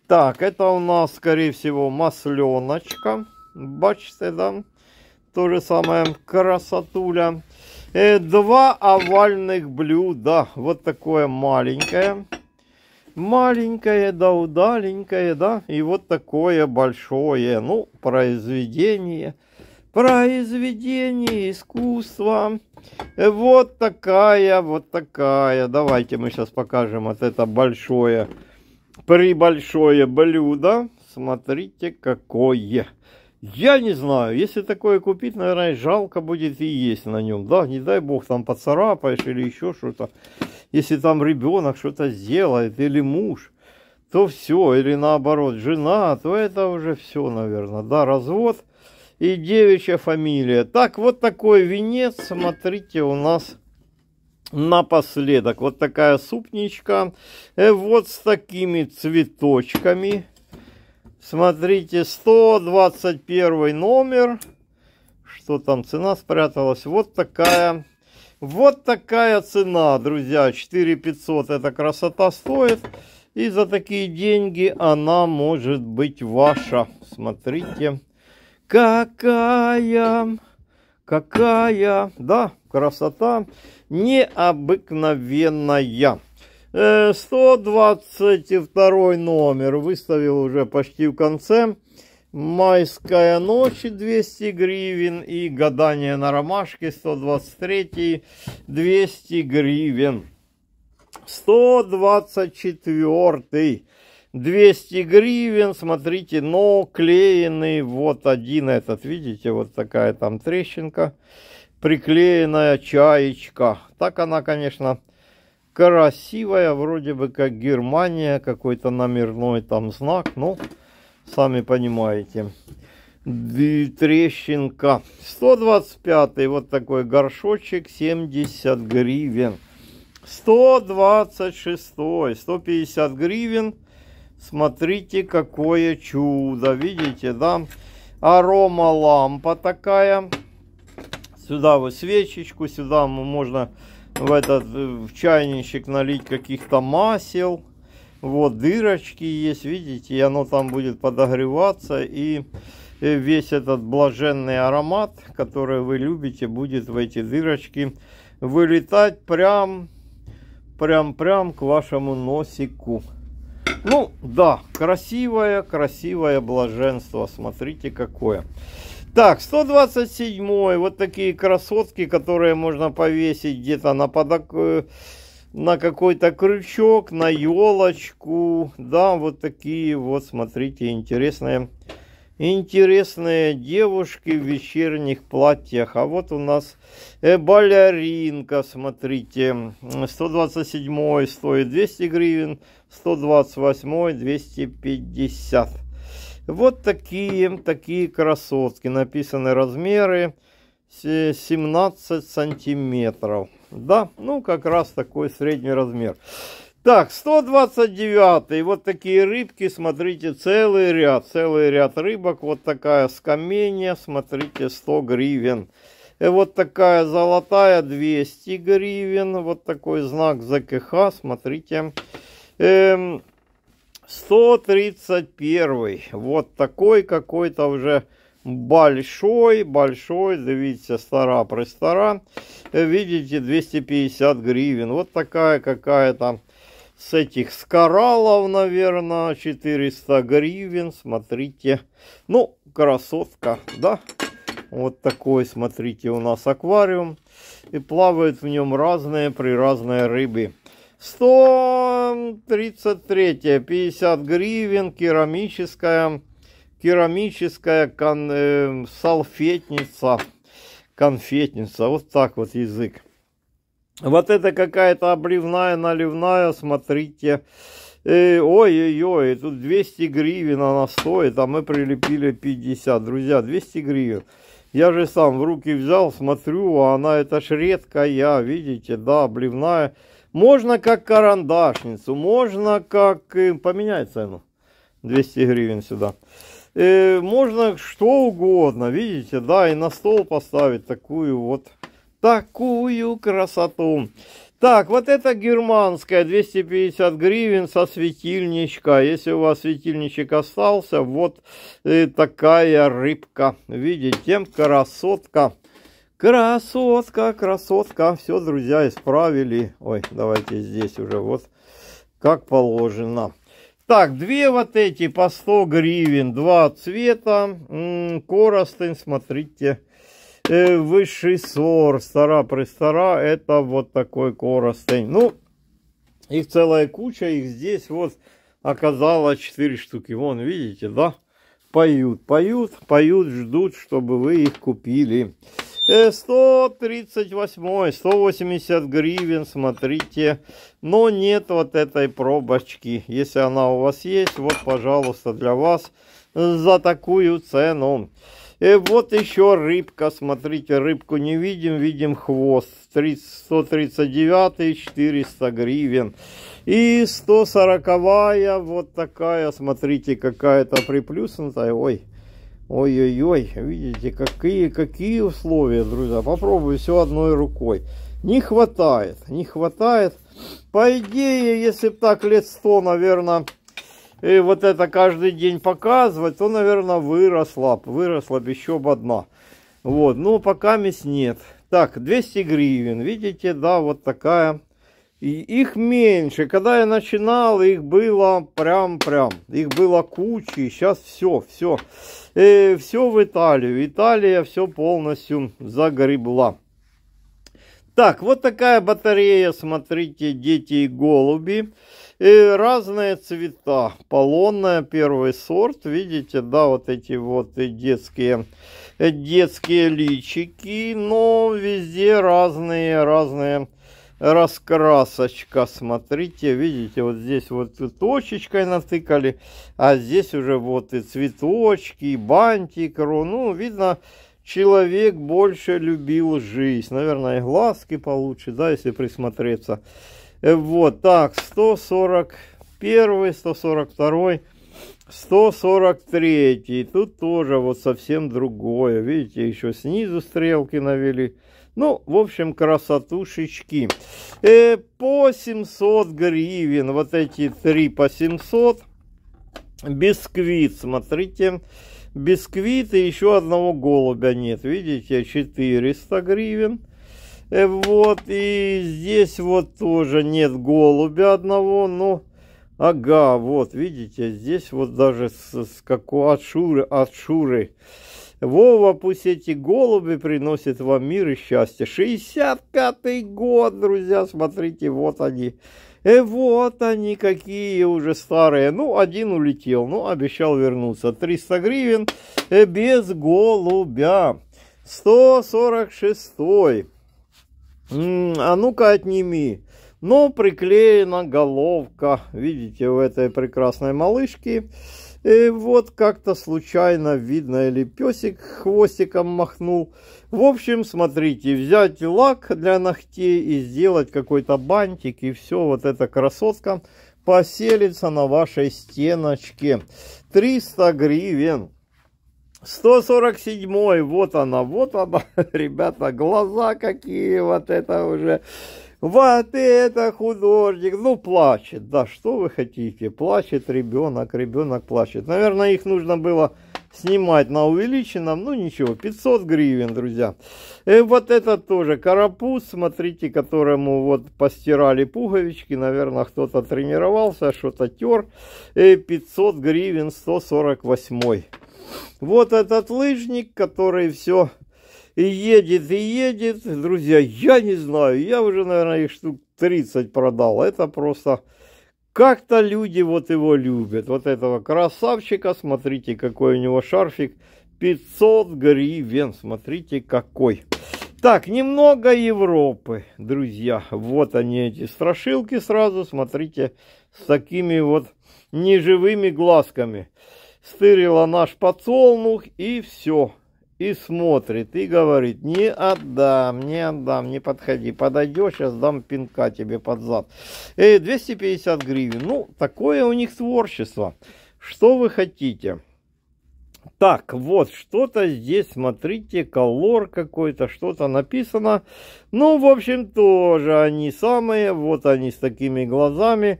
Так, это у нас, скорее всего, масленочка. Бачите, да? То же самое, красотуля. И э, два овальных блюда. Вот такое маленькое. Маленькое, да, удаленькое, да. И вот такое большое, ну, произведение – произведение искусства. Э, вот такая, вот такая. Давайте мы сейчас покажем вот это большое, прибольшое блюдо. Смотрите, какое. Я не знаю, если такое купить, наверное, жалко будет и есть на нем. Да, не дай бог, там поцарапаешь или еще что-то. Если там ребенок что-то сделает или муж, то все. Или наоборот, жена, то это уже все, наверное. Да, развод – и девичья фамилия. Так, вот такой венец, смотрите, у нас напоследок. Вот такая супничка, э, вот с такими цветочками. Смотрите, 121 номер. Что там, цена спряталась? Вот такая вот такая цена, друзья, 4500 эта красота стоит. И за такие деньги она может быть ваша. Смотрите. Какая, какая, да, красота необыкновенная. 122 э, номер выставил уже почти в конце. Майская ночь 200 гривен и гадание на ромашке 123 200 гривен. 124 200 гривен, смотрите, но клеенный, вот один этот, видите, вот такая там трещинка, приклеенная чаечка. Так она, конечно, красивая, вроде бы как Германия, какой-то номерной там знак, ну, сами понимаете. Трещинка. 125 вот такой горшочек, 70 гривен. 126 150 гривен. Смотрите, какое чудо. Видите, да? Арома лампа такая. Сюда вы свечечку, сюда можно в этот э, в чайничек налить каких-то масел. Вот дырочки есть, видите, и оно там будет подогреваться. И э, весь этот блаженный аромат, который вы любите, будет в эти дырочки вылетать прям, прям, прям к вашему носику. Ну, да, красивое, красивое блаженство. Смотрите, какое. Так, 127 вот такие красотки, которые можно повесить где-то на подок... Э, на какой-то крючок, на елочку. Да, вот такие вот, смотрите, интересные, интересные девушки в вечерних платьях. А вот у нас э, балеринка, смотрите, 127 стоит 200 гривен, 128, 250. Вот такие, такие красотки. Написаны размеры 17 сантиметров. Да, ну как раз такой средний размер. Так, 129. Вот такие рыбки, смотрите, целый ряд, целый ряд рыбок. Вот такая скаменья, смотрите, 100 гривен. И э, вот такая золотая, 200 гривен. Вот такой знак ЗКХ, смотрите, Эм, 131. Вот такой какой-то уже большой, большой, видите, стара престара. Э, видите, 250 гривен. Вот такая какая-то с этих, Скоралов наверное, 400 гривен. Смотрите, ну, красотка, да? Вот такой, смотрите, у нас аквариум. И плавают в нем разные, при разной рыбы. 133, 50 гривен, керамическая, керамическая кон, э, салфетница, конфетница, вот так вот язык. Вот это какая-то обливная, наливная, смотрите. Э, ой-ой-ой, тут 200 гривен она стоит, а мы прилепили 50. Друзья, 200 гривен. Я же сам в руки взял, смотрю, а она это ж редкая, видите, да, обливная. Можно как карандашницу, можно как... Э, поменять цену. 200 гривен сюда. Э, можно что угодно, видите, да, и на стол поставить такую вот... Такую красоту. Так, вот это германская, 250 гривен со светильничка. Если у вас светильничек остался, вот э, такая рыбка. Видите, красотка. Красотка, красотка. Все, друзья, исправили. Ой, давайте здесь уже вот как положено. Так, две вот эти по 100 гривен, два цвета. Коростень, смотрите, э, высший сор, стара-престара, это вот такой коростень. Ну, их целая куча, их здесь вот оказалось 4 штуки. Вон, видите, да? Поют, поют, поют, ждут, чтобы вы их купили. 138, э, 180 гривен, смотрите. Но нет вот этой пробочки. Если она у вас есть, вот, пожалуйста, для вас э, за такую цену. И э, вот еще рыбка, смотрите, рыбку не видим, видим хвост. 30, 139, 400 гривен. И 140, вот такая, смотрите, какая-то приплюснутая, ой. Ой-ой-ой, видите, какие, какие условия, друзья. Попробую все одной рукой. Не хватает, не хватает. По идее, если бы так лет сто, наверное, и вот это каждый день показывать, то, наверное, выросла бы, выросла бы еще бы одна. Вот, ну, пока мест нет. Так, 200 гривен, видите, да, вот такая их меньше. Когда я начинал, их было прям-прям. Их было куча. И сейчас все, все. Э, все в Италию. Италия все полностью загребла. Так, вот такая батарея, смотрите, дети и голуби. И э, разные цвета. Полонная, первый сорт. Видите, да, вот эти вот детские, детские личики. Но везде разные, разные цвета раскрасочка. Смотрите, видите, вот здесь вот точечкой натыкали, а здесь уже вот и цветочки, и бантик. Ну, видно, человек больше любил жизнь. Наверное, и глазки получше, да, если присмотреться. Э, вот, так, 141, 142, 143. Тут тоже вот совсем другое. Видите, еще снизу стрелки навели. Ну, в общем, красотушечки. Э, по 700 гривен, вот эти три по 700. Бисквит, смотрите. Бисквит и еще одного голубя нет, видите, 400 гривен. Э, вот, и здесь вот тоже нет голубя одного, Ну, Ага, вот, видите, здесь вот даже с, с какого от шуры, от шуры Вова, пусть эти голуби приносят вам мир и счастье. 65-й год, друзья, смотрите, вот они. И э, вот они какие уже старые. Ну, один улетел, но ну, обещал вернуться. 300 гривен э, без голубя. 146. -й. А ну-ка отними. Но ну, приклеена головка, видите, у этой прекрасной малышки. И вот как-то случайно видно, или песик хвостиком махнул. В общем, смотрите, взять лак для ногтей и сделать какой-то бантик, и все, вот эта красотка поселится на вашей стеночке. 300 гривен. 147, вот она, вот она, ребята, глаза какие, вот это уже вот это художник! Ну, плачет, да, что вы хотите? Плачет ребенок, ребенок плачет. Наверное, их нужно было снимать на увеличенном, ну ничего, 500 гривен, друзья. И э, вот это тоже карапуз, смотрите, которому вот постирали пуговички, наверное, кто-то тренировался, что-то тер, и э, 500 гривен 148. Вот этот лыжник, который все и едет, и едет. Друзья, я не знаю, я уже, наверное, их штук 30 продал. Это просто... Как-то люди вот его любят, вот этого красавчика. Смотрите, какой у него шарфик. 500 гривен, смотрите, какой. Так, немного Европы, друзья. Вот они, эти страшилки сразу, смотрите, с такими вот неживыми глазками. Стырила наш подсолнух и все и смотрит, и говорит, не отдам, не отдам, не подходи, подойдешь, я дам пинка тебе под зад. Э, 250 гривен, ну, такое у них творчество. Что вы хотите? Так, вот, что-то здесь, смотрите, колор какой-то, что-то написано. Ну, в общем, тоже они самые, вот они с такими глазами.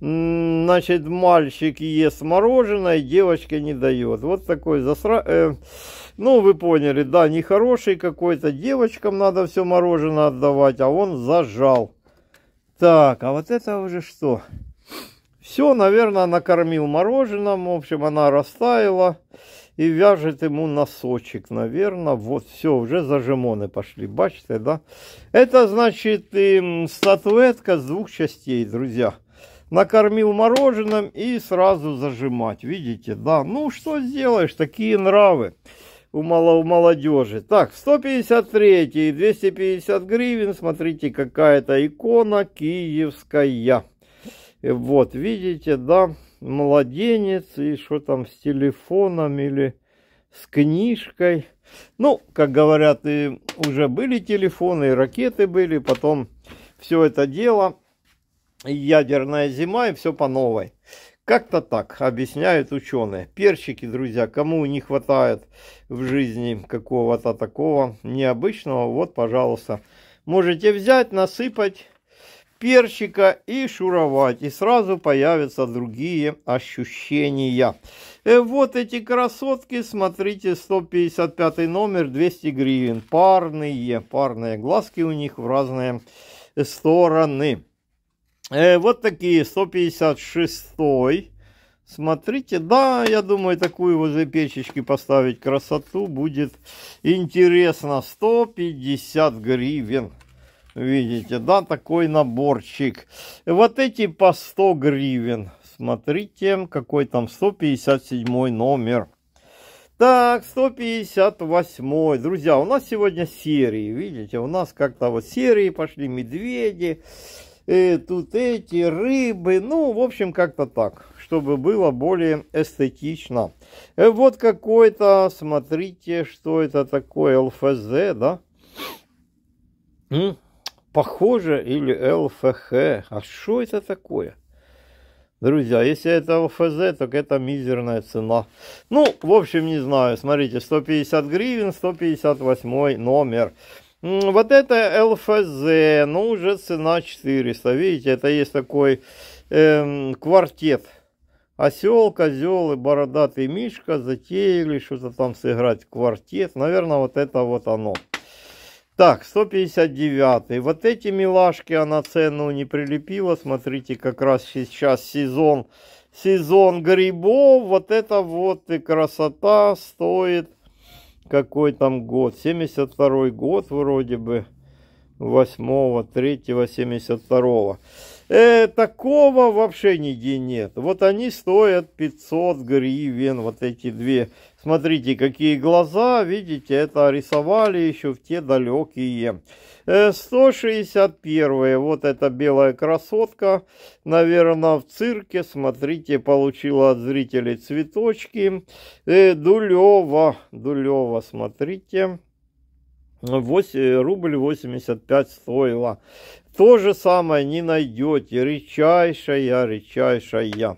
Значит, мальчик ест мороженое, девочка не дает. Вот такой засра... Э, ну, вы поняли, да, нехороший какой-то. Девочкам надо все мороженое отдавать, а он зажал. Так, а вот это уже что? Все, наверное, накормил мороженым. В общем, она растаяла и вяжет ему носочек, наверное. Вот, все, уже зажимоны пошли, бачите, да? Это, значит, эм, статуэтка с двух частей, друзья накормил мороженым и сразу зажимать. Видите, да? Ну, что сделаешь, такие нравы у, мало, у молодежи. Так, 153 и 250 гривен, смотрите, какая-то икона киевская. Вот, видите, да, младенец и что там с телефоном или с книжкой. Ну, как говорят, и уже были телефоны, и ракеты были, потом все это дело ядерная зима и все по новой. Как-то так объясняют ученые. Перчики, друзья, кому не хватает в жизни какого-то такого необычного, вот, пожалуйста, можете взять, насыпать перчика и шуровать, и сразу появятся другие ощущения. И э, вот эти красотки, смотрите, 155 номер, 200 гривен, парные, парные глазки у них в разные стороны. Э, вот такие, 156-й. Смотрите, да, я думаю, такую возле печечки поставить красоту будет интересно. 150 гривен. Видите, да, такой наборчик. Вот эти по 100 гривен. Смотрите, какой там 157 номер. Так, 158. Друзья, у нас сегодня серии, видите, у нас как-то вот серии пошли медведи э, тут эти рыбы, ну, в общем, как-то так, чтобы было более эстетично. Э, вот какой-то, смотрите, что это такое, ЛФЗ, да? М? Похоже или ЛФХ, а что это такое? Друзья, если это ЛФЗ, то это мизерная цена. Ну, в общем, не знаю. Смотрите, 150 гривен, 158 номер. Вот это ЛФЗ, ну уже цена 400. Видите, это есть такой эм, квартет. Осел, козел и бородатый мишка затеяли что-то там сыграть. Квартет. Наверное, вот это вот оно. Так, 159. Вот эти милашки она цену не прилепила. Смотрите, как раз сейчас сезон, сезон грибов. Вот это вот и красота стоит какой там год, 72 год вроде бы, 8-го, 3-го, 72-го. Э, такого вообще нигде нет. Вот они стоят 500 гривен, вот эти две. Смотрите, какие глаза, видите, это рисовали еще в те далекие. Э, 161, вот эта белая красотка, наверное, в цирке, смотрите, получила от зрителей цветочки. Э, Дулева, Дулева, смотрите. 8, рубль 85 стоила то же самое не найдете. Рычайшая, рычайшая.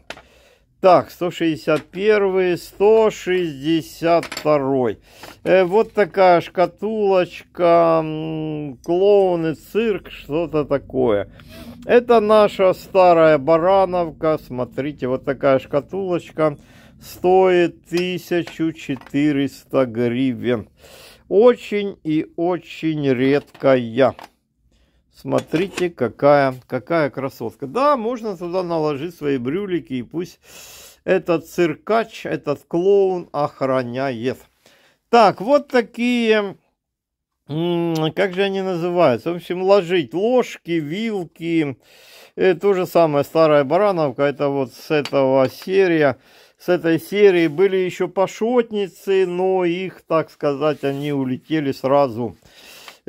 Так, 161, 162. Э, вот такая шкатулочка, клоуны, цирк, что-то такое. Это наша старая барановка. Смотрите, вот такая шкатулочка. Стоит 1400 гривен. Очень и очень редкая. Смотрите, какая, какая красотка. Да, можно туда наложить свои брюлики, и пусть этот циркач, этот клоун охраняет. Так, вот такие, как же они называются? В общем, ложить ложки, вилки. И э, то же самое, старая барановка, это вот с этого серия. С этой серии были еще пошотницы, но их, так сказать, они улетели сразу. Сразу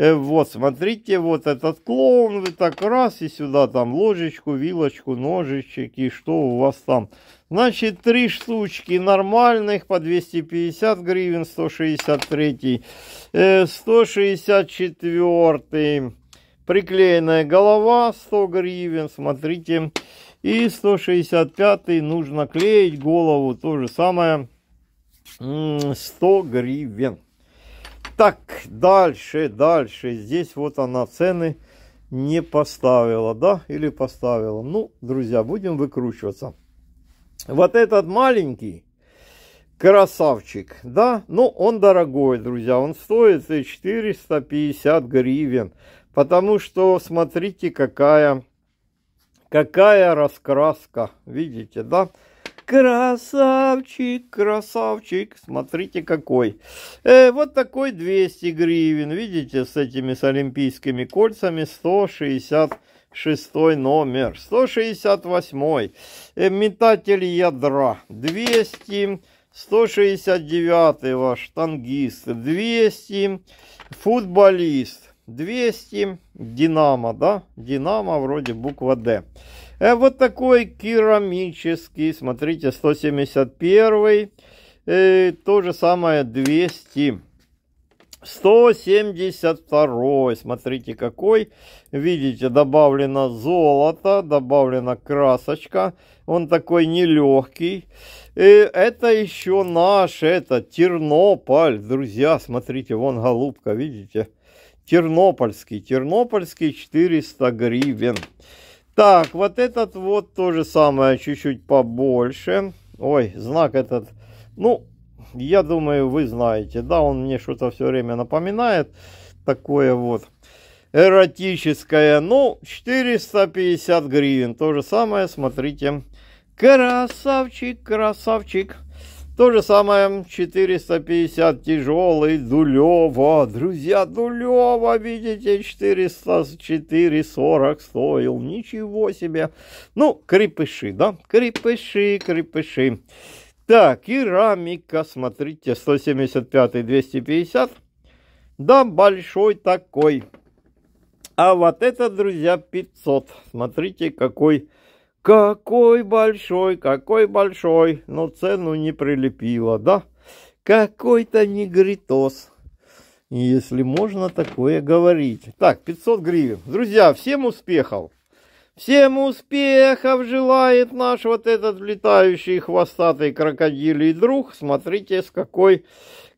Э, вот, смотрите, вот этот клоун, вы так раз и сюда там ложечку, вилочку, ножичек и что у вас там. Значит, три штучки нормальных по 250 гривен, 163, 164, э, приклеенная голова 100 гривен, смотрите, и 165 нужно клеить голову, то же самое, 100 гривен. Так, дальше, дальше. Здесь вот она цены не поставила, да? Или поставила. Ну, друзья, будем выкручиваться. Вот этот маленький красавчик, да? Ну, он дорогой, друзья. Он стоит 450 гривен. Потому что, смотрите, какая, какая раскраска. Видите, да? Да Красавчик, красавчик, смотрите какой. Э, вот такой 200 гривен, видите, с этими с олимпийскими кольцами 166 номер. 168 э, метатель ядра 200 169 ваш штангист 200, футболист 200, Динамо, да? Динамо вроде буква Д. Э, вот такой керамический, смотрите, 171, э, то же самое 200. 172, смотрите какой, видите, добавлено золото, добавлена красочка, он такой нелегкий, и э, это еще наш, это Тернополь, друзья, смотрите, вон голубка, видите, Тернопольский, Тернопольский 400 гривен, так, вот этот вот то же самое, чуть-чуть побольше. Ой, знак этот, ну, я думаю, вы знаете, да, он мне что-то все время напоминает. Такое вот эротическое, ну, 450 гривен. То же самое, смотрите. Красавчик, красавчик. То же самое 450 тяжелый Дулево, Друзья, Дулево, видите, 400, 440 стоил. Ничего себе. Ну, крепыши, да? Крепыши, крепыши. Так, керамика, смотрите, 175 250. Да, большой такой. А вот это, друзья, 500. Смотрите, какой какой большой, какой большой, но цену не прилепила, да? Какой-то негритос, если можно такое говорить. Так, 500 гривен. Друзья, всем успехов! Всем успехов желает наш вот этот летающий хвостатый крокодилий друг. Смотрите, с какой...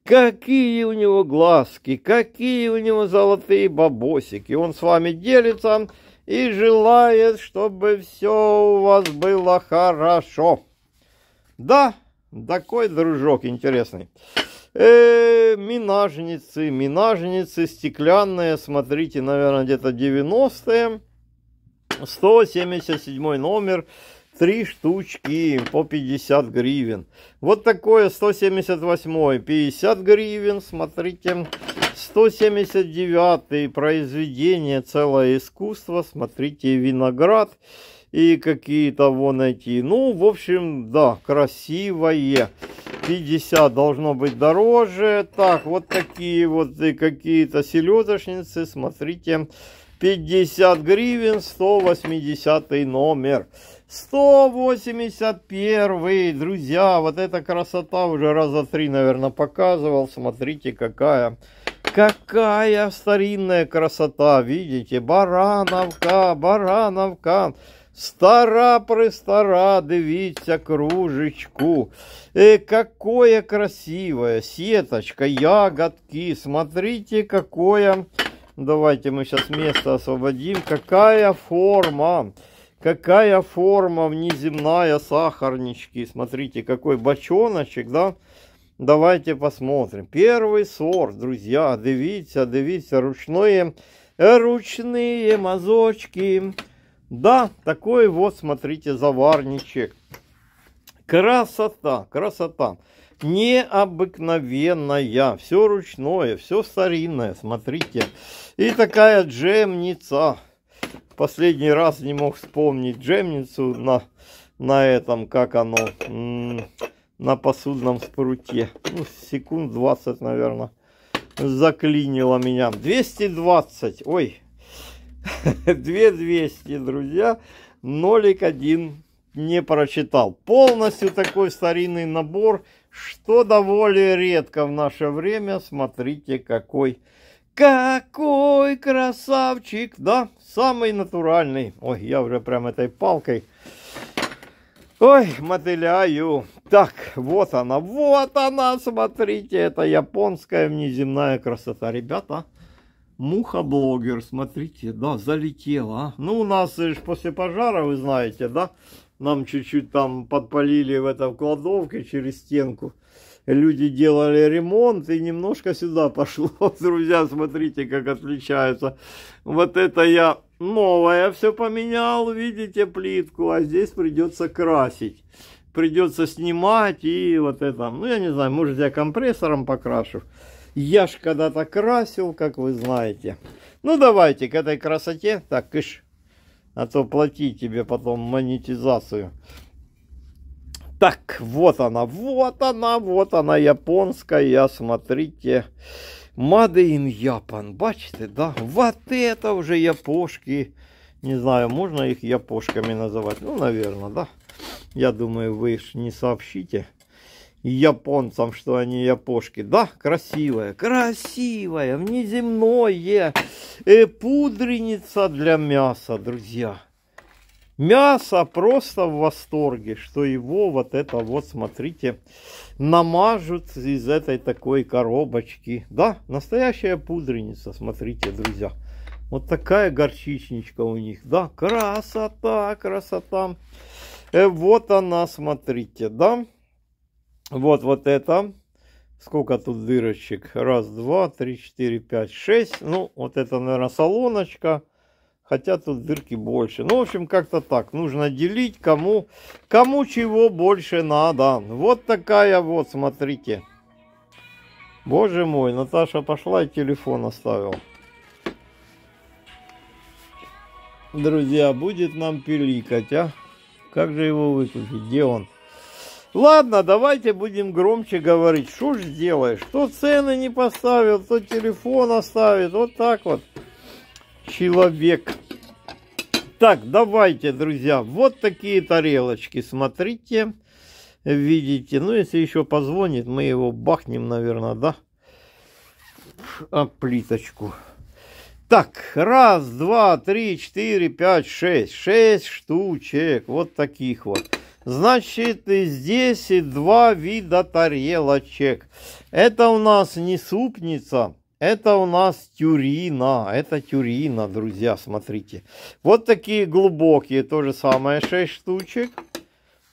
Какие у него глазки, какие у него золотые бабосики. Он с вами делится и желает, чтобы все у вас было хорошо. Да, такой дружок интересный. Э, минажницы, минажницы стеклянные, смотрите, наверное, где-то 90-е. 177 номер. Три штучки по 50 гривен. Вот такое 178 50 гривен. Смотрите. 179 произведение «Целое искусство». Смотрите, виноград и какие-то вон эти. Ну, в общем, да, красивое. 50 должно быть дороже. Так, вот такие вот и какие-то селедочницы. Смотрите, 50 гривен, 180 номер. 181, друзья, вот эта красота уже раза три, наверное, показывал. Смотрите, какая, какая старинная красота, видите, барановка, барановка. Стара престара, дивіться кружечку. Э, какое красивое, сеточка, ягодки, смотрите, какое... Давайте мы сейчас место освободим. Какая форма! Какая форма внеземная сахарнички. Смотрите, какой бочоночек, да? Давайте посмотрим. Первый сорт, друзья. Дивіться, дивіться, ручные, ручные мазочки. Да, такой вот, смотрите, заварничек. Красота, красота. Необыкновенная. Все ручное, все старинное, смотрите. И такая джемница последний раз не мог вспомнить джемницу на, на этом, как оно, на посудном спруте. Ну, секунд 20, наверное, заклинило меня. 220, ой, 2200, друзья, нолик один не прочитал. Полностью такой старинный набор, что довольно редко в наше время. Смотрите, какой какой красавчик, да, самый натуральный. Ой, я уже прям этой палкой. Ой, мотыляю. Так, вот она, вот она, смотрите, это японская внеземная красота. Ребята, муха-блогер, смотрите, да, залетела. А. Ну, у нас лишь э, после пожара, вы знаете, да, нам чуть-чуть там подпалили в это кладовке через стенку люди делали ремонт, и немножко сюда пошло. Друзья, смотрите, как отличается. Вот это я новое все поменял, видите, плитку, а здесь придется красить. Придется снимать и вот это. Ну, я не знаю, может, я компрессором покрашу. Я ж когда-то красил, как вы знаете. Ну, давайте к этой красоте. Так, кыш. А то платить тебе потом монетизацию. Так, вот она, вот она, вот она, японская, смотрите. Made in Japan, бачите, да? Вот это уже япошки. Не знаю, можно их япошками называть? Ну, наверное, да. Я думаю, вы ж не сообщите японцам, что они япошки. Да, красивая, красивая, внеземное, э, пудреница для мяса, друзья. Мясо просто в восторге, что его вот это вот, смотрите, намажут из этой такой коробочки. Да, настоящая пудреница, смотрите, друзья. Вот такая горчичничка у них, да, красота, красота. Э, вот она, смотрите, да. Вот, вот это. Сколько тут дырочек? Раз, два, три, четыре, пять, шесть. Ну, вот это, наверное, салоночка хотя тут дырки больше. Ну, в общем, как-то так. Нужно делить, кому, кому чего больше надо. Вот такая вот, смотрите. Боже мой, Наташа пошла и телефон оставил. Друзья, будет нам пиликать, а? Как же его выключить? Где он? Ладно, давайте будем громче говорить. Что ж делаешь? То цены не поставил, то телефон оставит. Вот так вот человек. Так, давайте, друзья, вот такие тарелочки, смотрите, видите. Ну, если еще позвонит, мы его бахнем, наверное, да, а плиточку. Так, раз, два, три, четыре, пять, шесть. Шесть штучек, вот таких вот. Значит, и здесь и два вида тарелочек. Это у нас не супница, это у нас тюрина, это тюрина, друзья, смотрите. Вот такие глубокие, то же самое, 6 штучек.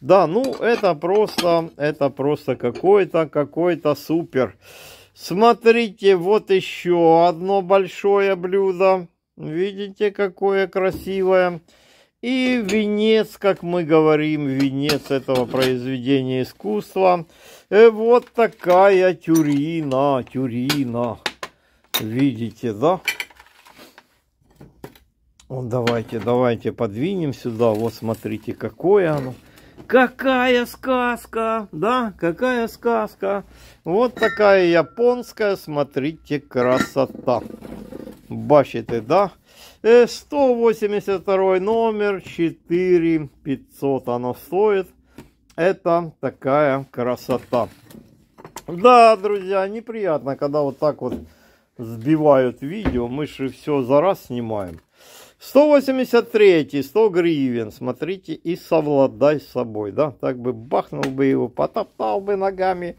Да, ну это просто, это просто какой-то, какой-то супер. Смотрите, вот еще одно большое блюдо. Видите, какое красивое. И венец, как мы говорим, венец этого произведения искусства. И э, вот такая тюрина, тюрина. Видите, да? Вот давайте, давайте подвинем сюда. Вот смотрите, какое оно. Какая сказка, да, какая сказка. Вот такая японская, смотрите, красота. Бачите, да? 182 э, номер, 4500 она стоит. Это такая красота. Да, друзья, неприятно, когда вот так вот сбивают видео. Мы же все за раз снимаем. 183, 100 гривен. Смотрите и совладай с собой. Да, так бы бахнул бы его, потоптал бы ногами.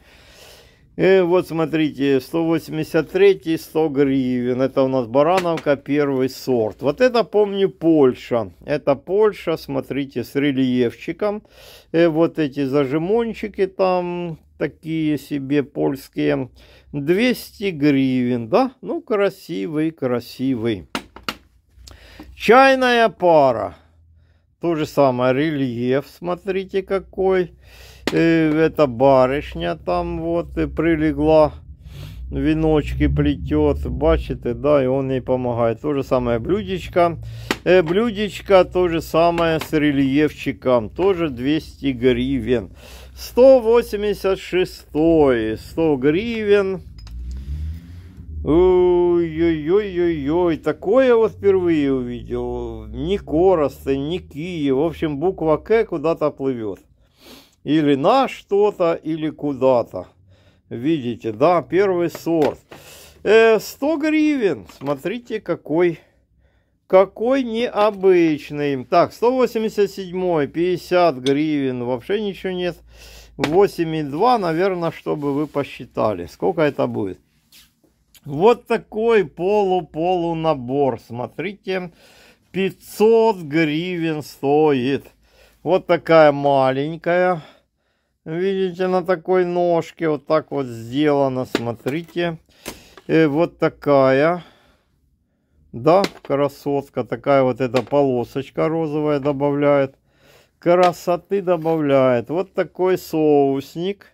И э, вот смотрите, 183, 100 гривен. Это у нас барановка первый сорт. Вот это помню Польша. Это Польша, смотрите, с рельефчиком. И э, вот эти зажимончики там, такие себе польские. 200 гривен, да? Ну, красивый, красивый. Чайная пара. То же самое, рельеф, смотрите какой. Э, это барышня там вот и э, прилегла, веночки плетет, бачите, да, и он ей помогает. То же самое блюдечко. Э, блюдечко то же самое с рельефчиком, тоже 200 гривен. 186 100 гривен. Ой-ой-ой-ой, такое вот впервые увидел. Ни Коросты, ни Киев. В общем, буква К куда-то плывет. Или на что-то, или куда-то. Видите, да, первый сорт. Э, 100 гривен. Смотрите, какой какой необычный. Так, 187, 50 гривен, вообще ничего нет. 8,2, наверное, чтобы вы посчитали, сколько это будет. Вот такой полу-полу набор, смотрите, 500 гривен стоит. Вот такая маленькая, видите, на такой ножке, вот так вот сделано, смотрите. И э, вот такая, да, красотка, такая вот эта полосочка розовая добавляет. Красоты добавляет. Вот такой соусник.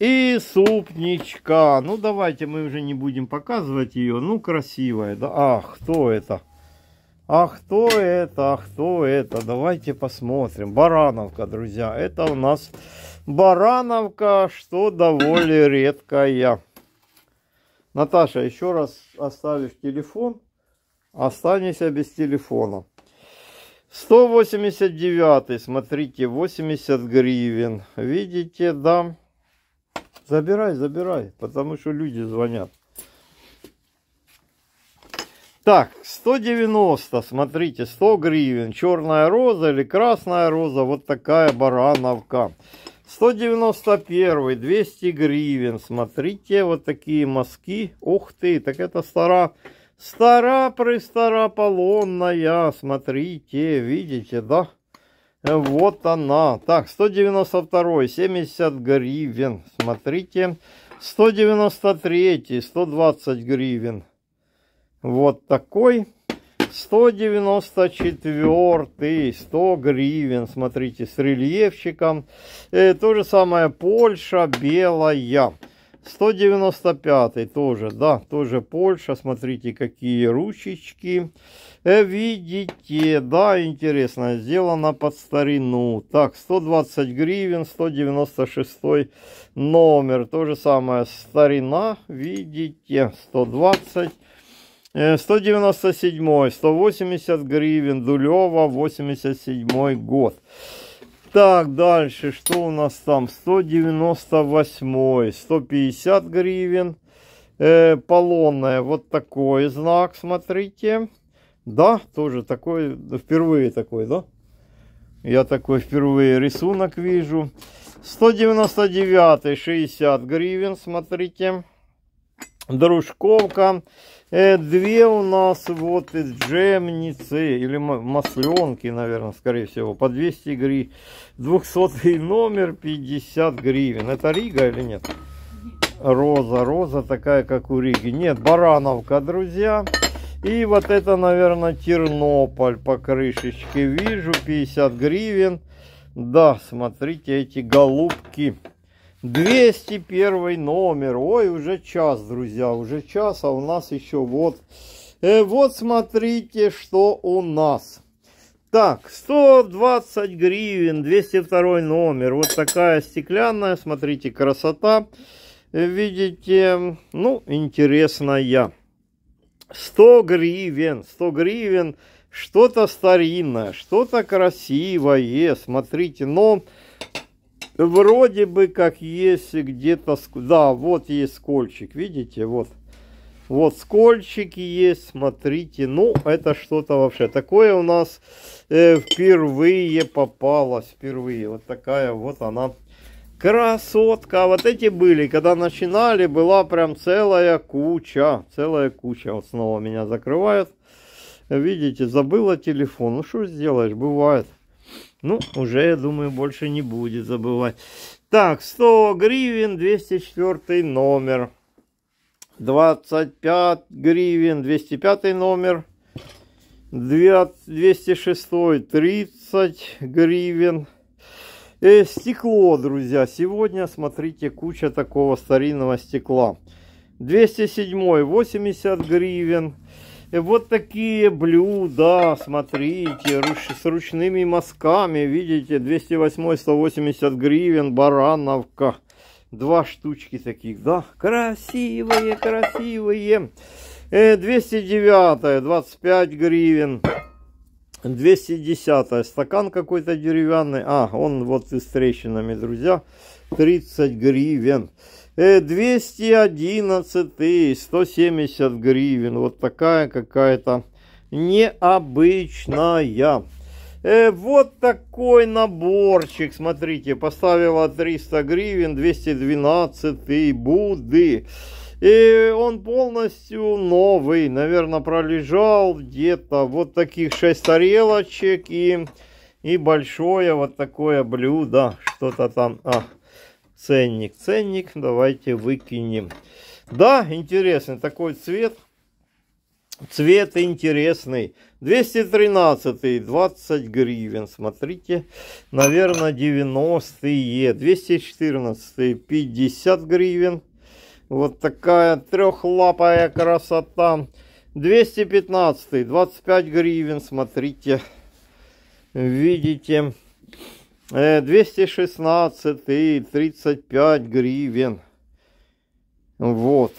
И супничка. Ну, давайте мы уже не будем показывать ее. Ну, красивая. Да? Ах, кто это? А кто это? А кто это? Давайте посмотрим. Барановка, друзья. Это у нас барановка, что довольно редкая. Наташа, еще раз оставишь телефон, останешься без телефона. 189, смотрите, 80 гривен. Видите, да? Забирай, забирай, потому что люди звонят. Так, 190, смотрите, 100 гривен. Черная роза или красная роза, вот такая барановка. 191, 200 гривен. Смотрите, вот такие мазки. Ух ты, так это стара, стара престарополонная. Смотрите, видите, да? Вот она. Так, 192, 70 гривен. Смотрите. 193, 120 гривен. Вот такой. 194, 100 гривен, смотрите, с рельефчиком. Э, то же самое Польша, белая. 195 тоже, да, тоже Польша, смотрите, какие ручечки. Э, видите, да, интересно, сделано под старину. Так, 120 гривен, 196 номер, то же самое, старина, видите, 120 гривен 197, э, 180 гривен, Дулева, 87 год. Так, дальше, что у нас там? 198, 150 гривен. Э, полонная, вот такой знак, смотрите. Да, тоже такой, впервые такой, да? Я такой впервые рисунок вижу. 199, 60 гривен, смотрите дружковка. Э, две у нас вот из джемницы или масленки, наверное, скорее всего, по 200 гривен. 200 номер 50 гривен. Это Рига или нет? Роза, роза такая, как у Риги. Нет, Барановка, друзья. И вот это, наверное, Тернополь по крышечке. Вижу, 50 гривен. Да, смотрите, эти голубки. 201 номер. Ой, уже час, друзья, уже час, а у нас еще вот... Э, вот смотрите, что у нас. Так, 120 гривен, 202 номер. Вот такая стеклянная, смотрите, красота. Видите, ну, интересная. 100 гривен, 100 гривен, что-то старинное, что-то красивое, смотрите, но... Ну, Вроде бы как есть где-то... Да, вот есть скольчик, видите, вот. Вот скольчики есть, смотрите. Ну, это что-то вообще. Такое у нас э, впервые попалось. Впервые. Вот такая вот она. Красотка. А Вот эти были. Когда начинали, была прям целая куча. Целая куча. Вот снова меня закрывают. Видите, забыла телефон. Ну, что сделаешь, бывает. Ну, уже, я думаю, больше не будет забывать. Так, 100 гривен, 204 номер. 25 гривен, 205 номер. 206, 30 гривен. Э, стекло, друзья. Сегодня, смотрите, куча такого старинного стекла. 207, 80 гривен вот такие блюда, смотрите, руч, с ручными мазками, видите, 208-180 гривен, барановка. Два штучки таких, да, красивые, красивые. 209 э, 25 гривен. 210 стакан какой-то деревянный. А, он вот с трещинами, друзья. 30 гривен. 211 тысяч, 170 гривен. Вот такая какая-то необычная. Э, вот такой наборчик, смотрите, поставила 300 гривен, 212 буды. И э, он полностью новый, наверное, пролежал где-то вот таких 6 тарелочек и, и большое вот такое блюдо, что-то там... А, ценник. Ценник давайте выкинем. Да, интересный такой цвет. Цвет интересный. 213, 20 гривен. Смотрите, наверное, 90-е. 214, 50 гривен. Вот такая трехлапая красота. 215, 25 гривен. Смотрите, видите. 216 э, и 35 гривен. Вот.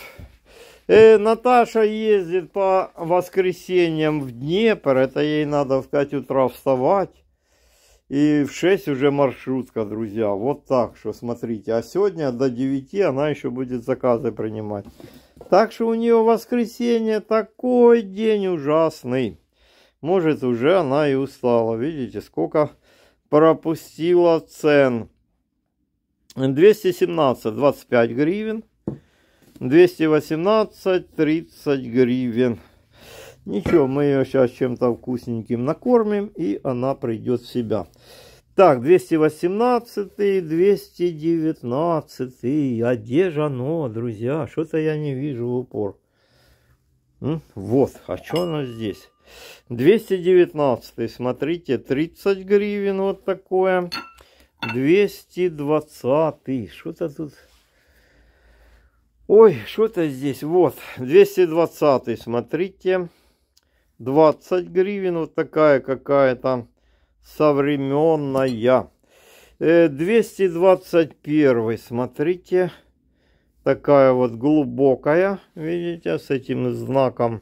Э, Наташа ездит по воскресеньям в Днепр. Это ей надо в 5 утра вставать. И в 6 уже маршрутка, друзья. Вот так что, смотрите. А сегодня до 9 она еще будет заказы принимать. Так что у нее воскресенье такой день ужасный. Может, уже она и устала. Видите, сколько пропустила цен. 217 25 гривен. 218 30 гривен. Ничего, мы ее сейчас чем-то вкусненьким накормим, и она придет в себя. Так, 218, 219, а где же оно, друзья? Что-то я не вижу в упор. Вот, а что оно здесь? 219, смотрите, 30 гривен вот такое. 220, что-то тут... Ой, что-то здесь, вот, 220, смотрите, 20 гривен, вот такая какая-то современная. 221, э, смотрите, такая вот глубокая, видите, с этим знаком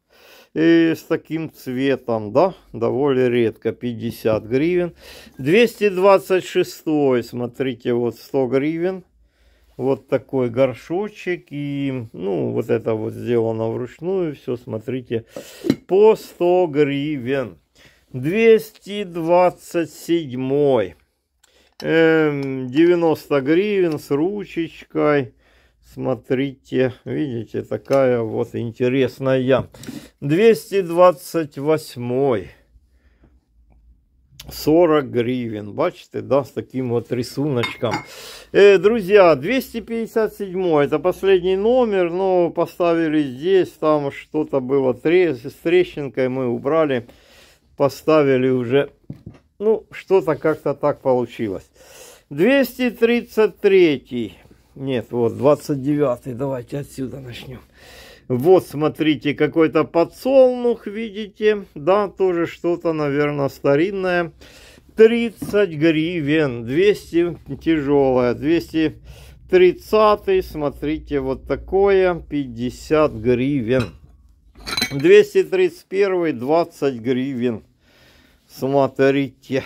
и с таким цветом, да, довольно редко, 50 гривен. 226, смотрите, вот 100 гривен. Вот такой горшочек и, ну, вот это вот сделано вручную, все, смотрите, по 100 гривен. 227, 90 эм, гривен с ручечкой. Смотрите, видите, такая вот интересная. 228 40 гривен. Бачите, да, с таким вот рисуночком. Э, друзья, 257 это последний номер, но поставили здесь, там что-то было трес с трещинкой, мы убрали, поставили уже, ну, что-то как-то так получилось. 233 нет, вот 29 давайте отсюда начнем. Вот, смотрите, какой-то подсолнух, видите, да, тоже что-то, наверное, старинное. 30 гривен, 200 тяжелая, 230, смотрите, вот такое, 50 гривен. 231, 20 гривен, смотрите. Смотрите.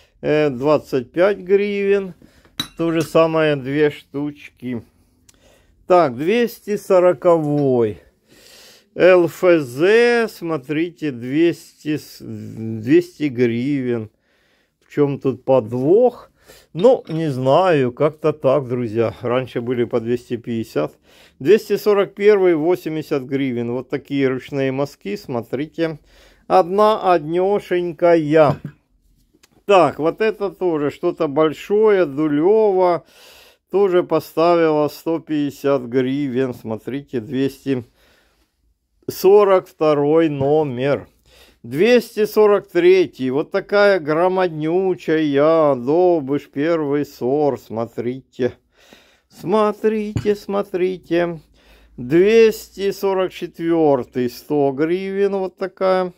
25 э, гривен. То же самое две штучки. Так, 240. -й. ЛФЗ, смотрите, 200, 200 гривен. В чем тут подвох? Ну, не знаю, как-то так, друзья. Раньше были по 250. 241, 80 гривен. Вот такие ручные мазки, смотрите. Одна однешенькая. Так, вот это тоже что-то большое, Дулево тоже поставила 150 гривен, смотрите, 242 номер. 243, вот такая громаднючая, добыш первый сор, смотрите. Смотрите, смотрите. 244, 100 гривен, вот такая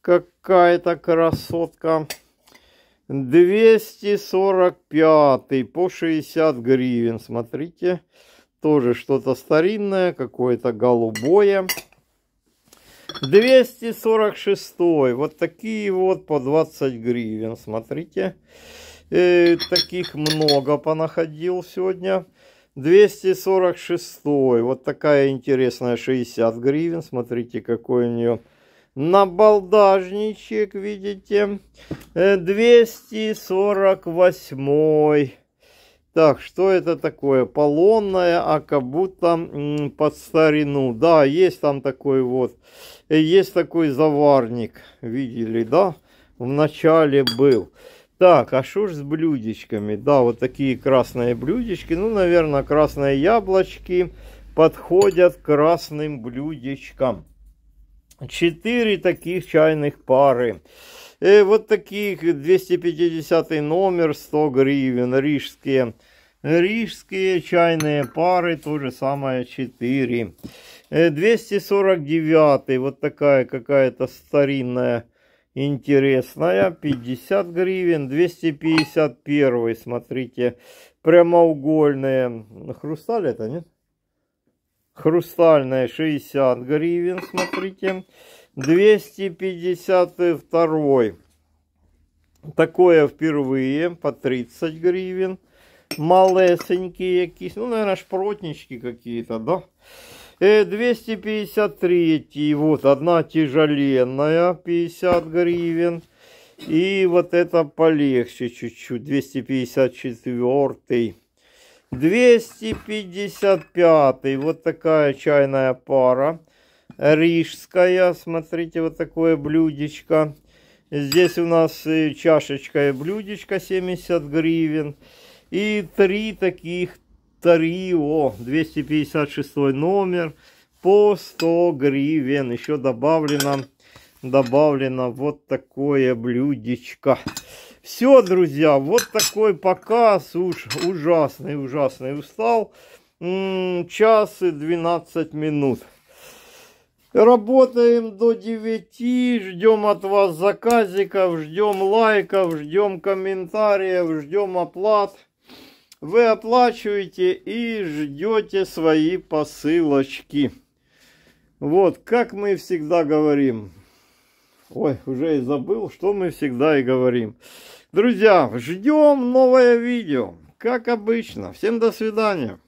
какая-то красотка. 245 по 60 гривен. Смотрите, тоже что-то старинное, какое-то голубое. 246 вот такие вот по 20 гривен. Смотрите, э, таких много понаходил сегодня. 246 вот такая интересная 60 гривен. Смотрите, какой у нее набалдажничек, видите, 248. Э, так, что это такое? Полонная, а как будто под старину. Да, есть там такой вот, э, есть такой заварник, видели, да? В начале был. Так, а что ж с блюдечками? Да, вот такие красные блюдечки. Ну, наверное, красные яблочки подходят красным блюдечкам четыре таких чайных пары. Э, вот таких 250 номер 100 гривен, рижские. Рижские чайные пары, то же самое 4. 249, э, вот такая какая-то старинная, интересная, 50 гривен. 251, смотрите, прямоугольные. Хрусталь это, нет? Хрустальная 60 гривен, смотрите. 252. Такое впервые по 30 гривен. Малесенькие какие ну, наверное, шпротнички какие-то, да? 253, э, вот одна тяжеленная, 50 гривен. И вот это полегче чуть-чуть, 254. 255. Вот такая чайная пара. Рижская. Смотрите, вот такое блюдечко. Здесь у нас чашечка и блюдечко 70 гривен. И три таких Тарио. 256 номер. По 100 гривен. Еще добавлено, добавлено вот такое блюдечко. Все, друзья, вот такой показ. Уж ужасный, ужасный. Устал. М -м, час и 12 минут. Работаем до 9, ждем от вас заказиков, ждем лайков, ждем комментариев, ждем оплат. Вы оплачиваете и ждете свои посылочки. Вот, как мы всегда говорим. Ой, уже и забыл, что мы всегда и говорим. Друзья, ждем новое видео, как обычно. Всем до свидания.